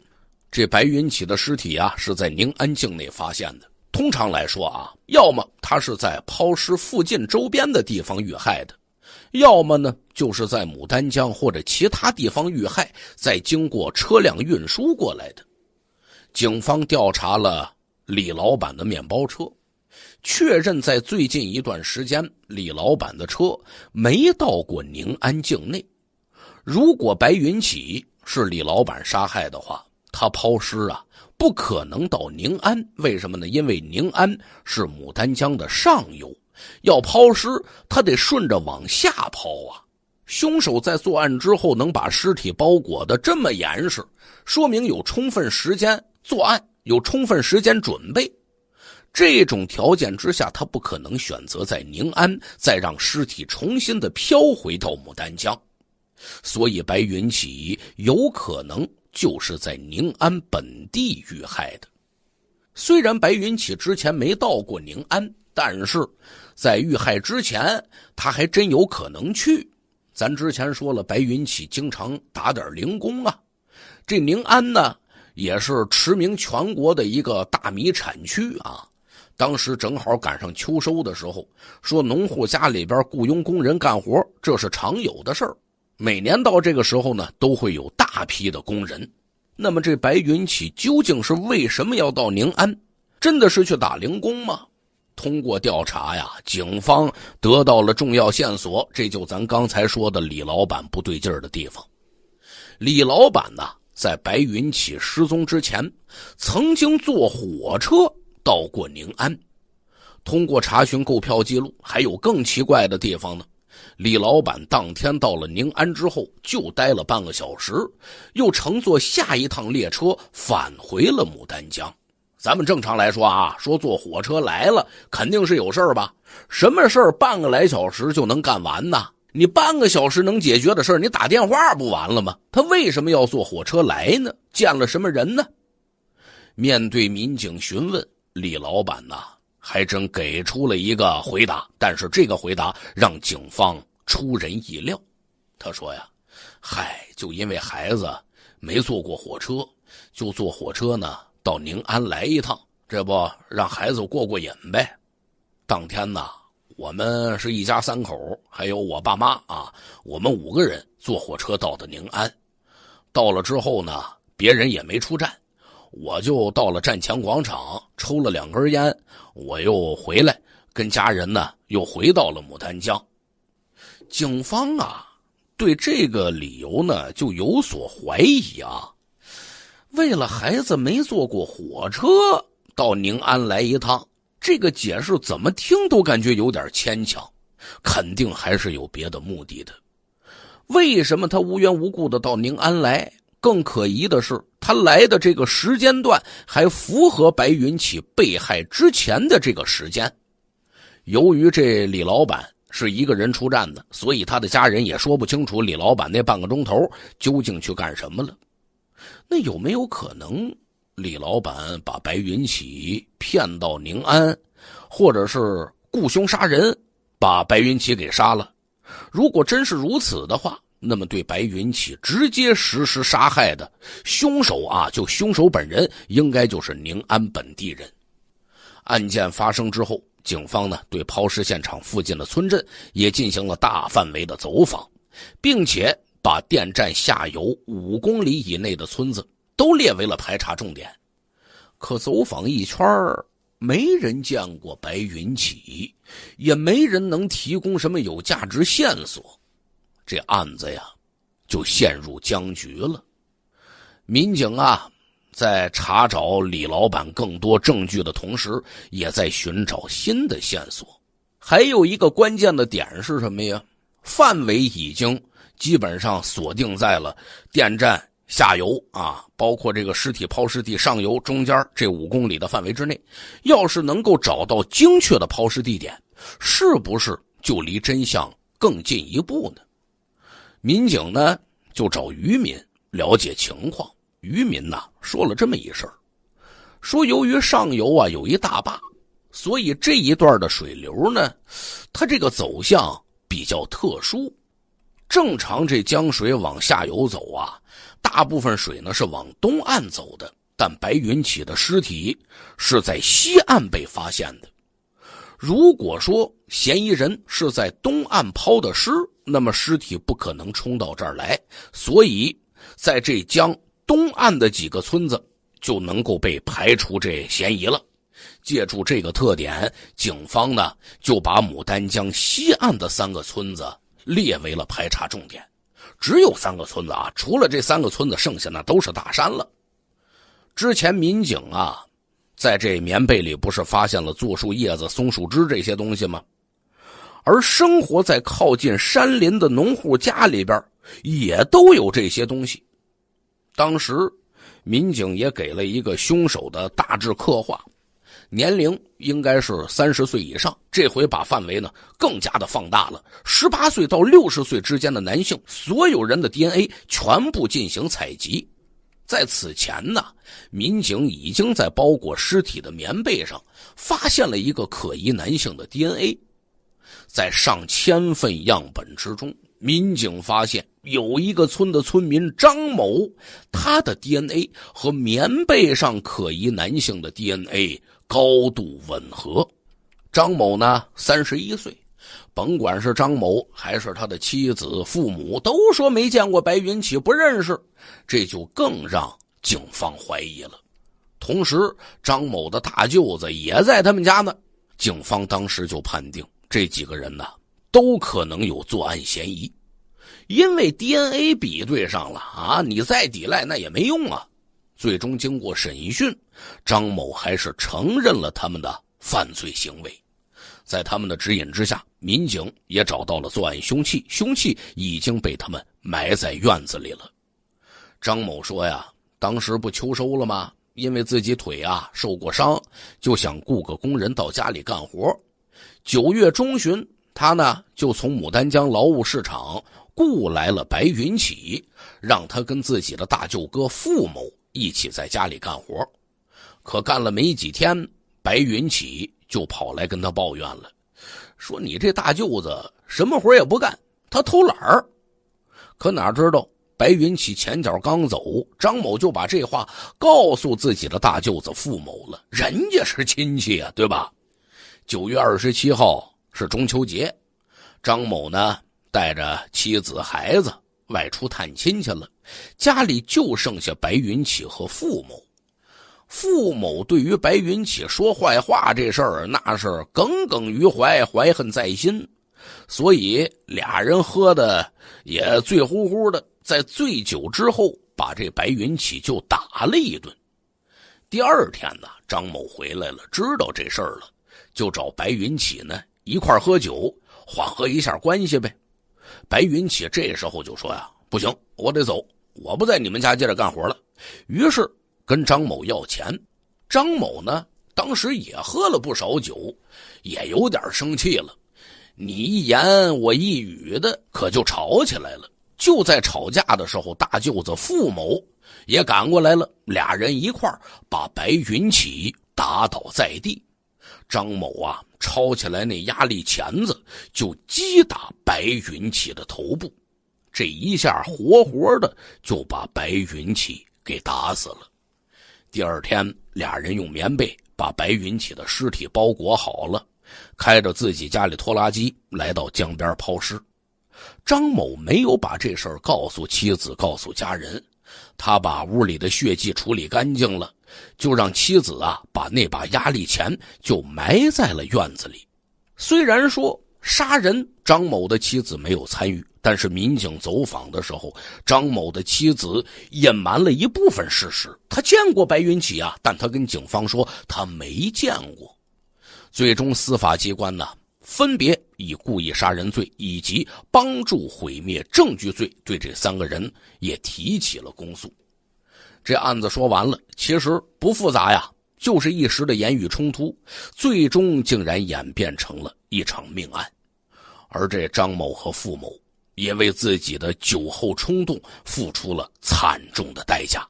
这白云起的尸体啊，是在宁安境内发现的。通常来说啊，要么他是在抛尸附近周边的地方遇害的，要么呢就是在牡丹江或者其他地方遇害，再经过车辆运输过来的。警方调查了李老板的面包车，确认在最近一段时间，李老板的车没到过宁安境内。如果白云起是李老板杀害的话，他抛尸啊。不可能到宁安，为什么呢？因为宁安是牡丹江的上游，要抛尸，他得顺着往下抛啊。凶手在作案之后能把尸体包裹的这么严实，说明有充分时间作案，有充分时间准备。这种条件之下，他不可能选择在宁安再让尸体重新的飘回到牡丹江，所以白云起有可能。就是在宁安本地遇害的。虽然白云起之前没到过宁安，但是在遇害之前，他还真有可能去。咱之前说了，白云起经常打点零工啊。这宁安呢，也是驰名全国的一个大米产区啊。当时正好赶上秋收的时候，说农户家里边雇佣工人干活，这是常有的事儿。每年到这个时候呢，都会有大批的工人。那么这白云起究竟是为什么要到宁安？真的是去打零工吗？通过调查呀，警方得到了重要线索，这就咱刚才说的李老板不对劲儿的地方。李老板呢，在白云起失踪之前，曾经坐火车到过宁安。通过查询购票记录，还有更奇怪的地方呢。李老板当天到了宁安之后，就待了半个小时，又乘坐下一趟列车返回了牡丹江。咱们正常来说啊，说坐火车来了，肯定是有事儿吧？什么事儿？半个来小时就能干完呢？你半个小时能解决的事儿，你打电话不完了吗？他为什么要坐火车来呢？见了什么人呢？面对民警询问，李老板呐。还真给出了一个回答，但是这个回答让警方出人意料。他说：“呀，嗨，就因为孩子没坐过火车，就坐火车呢到宁安来一趟，这不让孩子过过瘾呗？当天呢，我们是一家三口，还有我爸妈啊，我们五个人坐火车到的宁安。到了之后呢，别人也没出站。”我就到了站前广场，抽了两根烟，我又回来，跟家人呢又回到了牡丹江。警方啊，对这个理由呢就有所怀疑啊。为了孩子没坐过火车到宁安来一趟，这个解释怎么听都感觉有点牵强，肯定还是有别的目的的。为什么他无缘无故的到宁安来？更可疑的是，他来的这个时间段还符合白云起被害之前的这个时间。由于这李老板是一个人出战的，所以他的家人也说不清楚李老板那半个钟头究竟去干什么了。那有没有可能李老板把白云起骗到宁安，或者是雇凶杀人，把白云起给杀了？如果真是如此的话，那么，对白云起直接实施杀害的凶手啊，就凶手本人应该就是宁安本地人。案件发生之后，警方呢对抛尸现场附近的村镇也进行了大范围的走访，并且把电站下游五公里以内的村子都列为了排查重点。可走访一圈儿，没人见过白云起，也没人能提供什么有价值线索。这案子呀，就陷入僵局了。民警啊，在查找李老板更多证据的同时，也在寻找新的线索。还有一个关键的点是什么呀？范围已经基本上锁定在了电站下游啊，包括这个尸体抛尸地上游中间这五公里的范围之内。要是能够找到精确的抛尸地点，是不是就离真相更进一步呢？民警呢就找渔民了解情况，渔民呢说了这么一事儿，说由于上游啊有一大坝，所以这一段的水流呢，它这个走向比较特殊。正常这江水往下游走啊，大部分水呢是往东岸走的，但白云起的尸体是在西岸被发现的。如果说嫌疑人是在东岸抛的尸。那么尸体不可能冲到这儿来，所以在这江东岸的几个村子就能够被排除这嫌疑了。借助这个特点，警方呢就把牡丹江西岸的三个村子列为了排查重点。只有三个村子啊，除了这三个村子，剩下那都是大山了。之前民警啊在这棉被里不是发现了柞树叶子、松树枝这些东西吗？而生活在靠近山林的农户家里边，也都有这些东西。当时，民警也给了一个凶手的大致刻画，年龄应该是三十岁以上。这回把范围呢更加的放大了，十八岁到六十岁之间的男性，所有人的 DNA 全部进行采集。在此前呢，民警已经在包裹尸体的棉被上发现了一个可疑男性的 DNA。在上千份样本之中，民警发现有一个村的村民张某，他的 DNA 和棉被上可疑男性的 DNA 高度吻合。张某呢，三十一岁，甭管是张某还是他的妻子、父母，都说没见过白云起，不认识，这就更让警方怀疑了。同时，张某的大舅子也在他们家呢，警方当时就判定。这几个人呢，都可能有作案嫌疑，因为 DNA 比对上了啊！你再抵赖那也没用啊！最终经过审讯，张某还是承认了他们的犯罪行为。在他们的指引之下，民警也找到了作案凶器，凶器已经被他们埋在院子里了。张某说：“呀，当时不秋收了吗？因为自己腿啊受过伤，就想雇个工人到家里干活。”九月中旬，他呢就从牡丹江劳务市场雇来了白云起，让他跟自己的大舅哥傅某一起在家里干活。可干了没几天，白云起就跑来跟他抱怨了，说：“你这大舅子什么活也不干，他偷懒儿。”可哪知道白云起前脚刚走，张某就把这话告诉自己的大舅子傅某了，人家是亲戚啊，对吧？九月二十七号是中秋节，张某呢带着妻子孩子外出探亲去了，家里就剩下白云起和付某。付某对于白云起说坏话这事儿，那是耿耿于怀，怀恨在心，所以俩人喝的也醉乎乎的，在醉酒之后把这白云起就打了一顿。第二天呢，张某回来了，知道这事儿了。就找白云起呢一块喝酒，缓和一下关系呗。白云起这时候就说：“呀，不行，我得走，我不在你们家接着干活了。”于是跟张某要钱。张某呢，当时也喝了不少酒，也有点生气了。你一言我一语的，可就吵起来了。就在吵架的时候，大舅子付某也赶过来了，俩人一块把白云起打倒在地。张某啊，抄起来那压力钳子，就击打白云起的头部，这一下活活的就把白云起给打死了。第二天，俩人用棉被把白云起的尸体包裹好了，开着自己家里拖拉机来到江边抛尸。张某没有把这事儿告诉妻子，告诉家人，他把屋里的血迹处理干净了。就让妻子啊把那把压力钳就埋在了院子里。虽然说杀人张某的妻子没有参与，但是民警走访的时候，张某的妻子隐瞒了一部分事实。他见过白云起啊，但他跟警方说他没见过。最终，司法机关呢分别以故意杀人罪以及帮助毁灭证据罪对这三个人也提起了公诉。这案子说完了，其实不复杂呀，就是一时的言语冲突，最终竟然演变成了一场命案，而这张某和付某也为自己的酒后冲动付出了惨重的代价。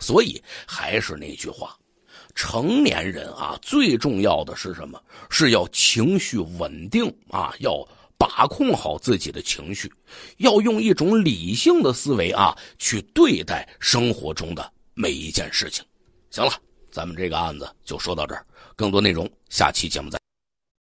所以还是那句话，成年人啊，最重要的是什么？是要情绪稳定啊，要把控好自己的情绪，要用一种理性的思维啊去对待生活中的。每一件事情，行了，咱们这个案子就说到这儿，更多内容下期节目再。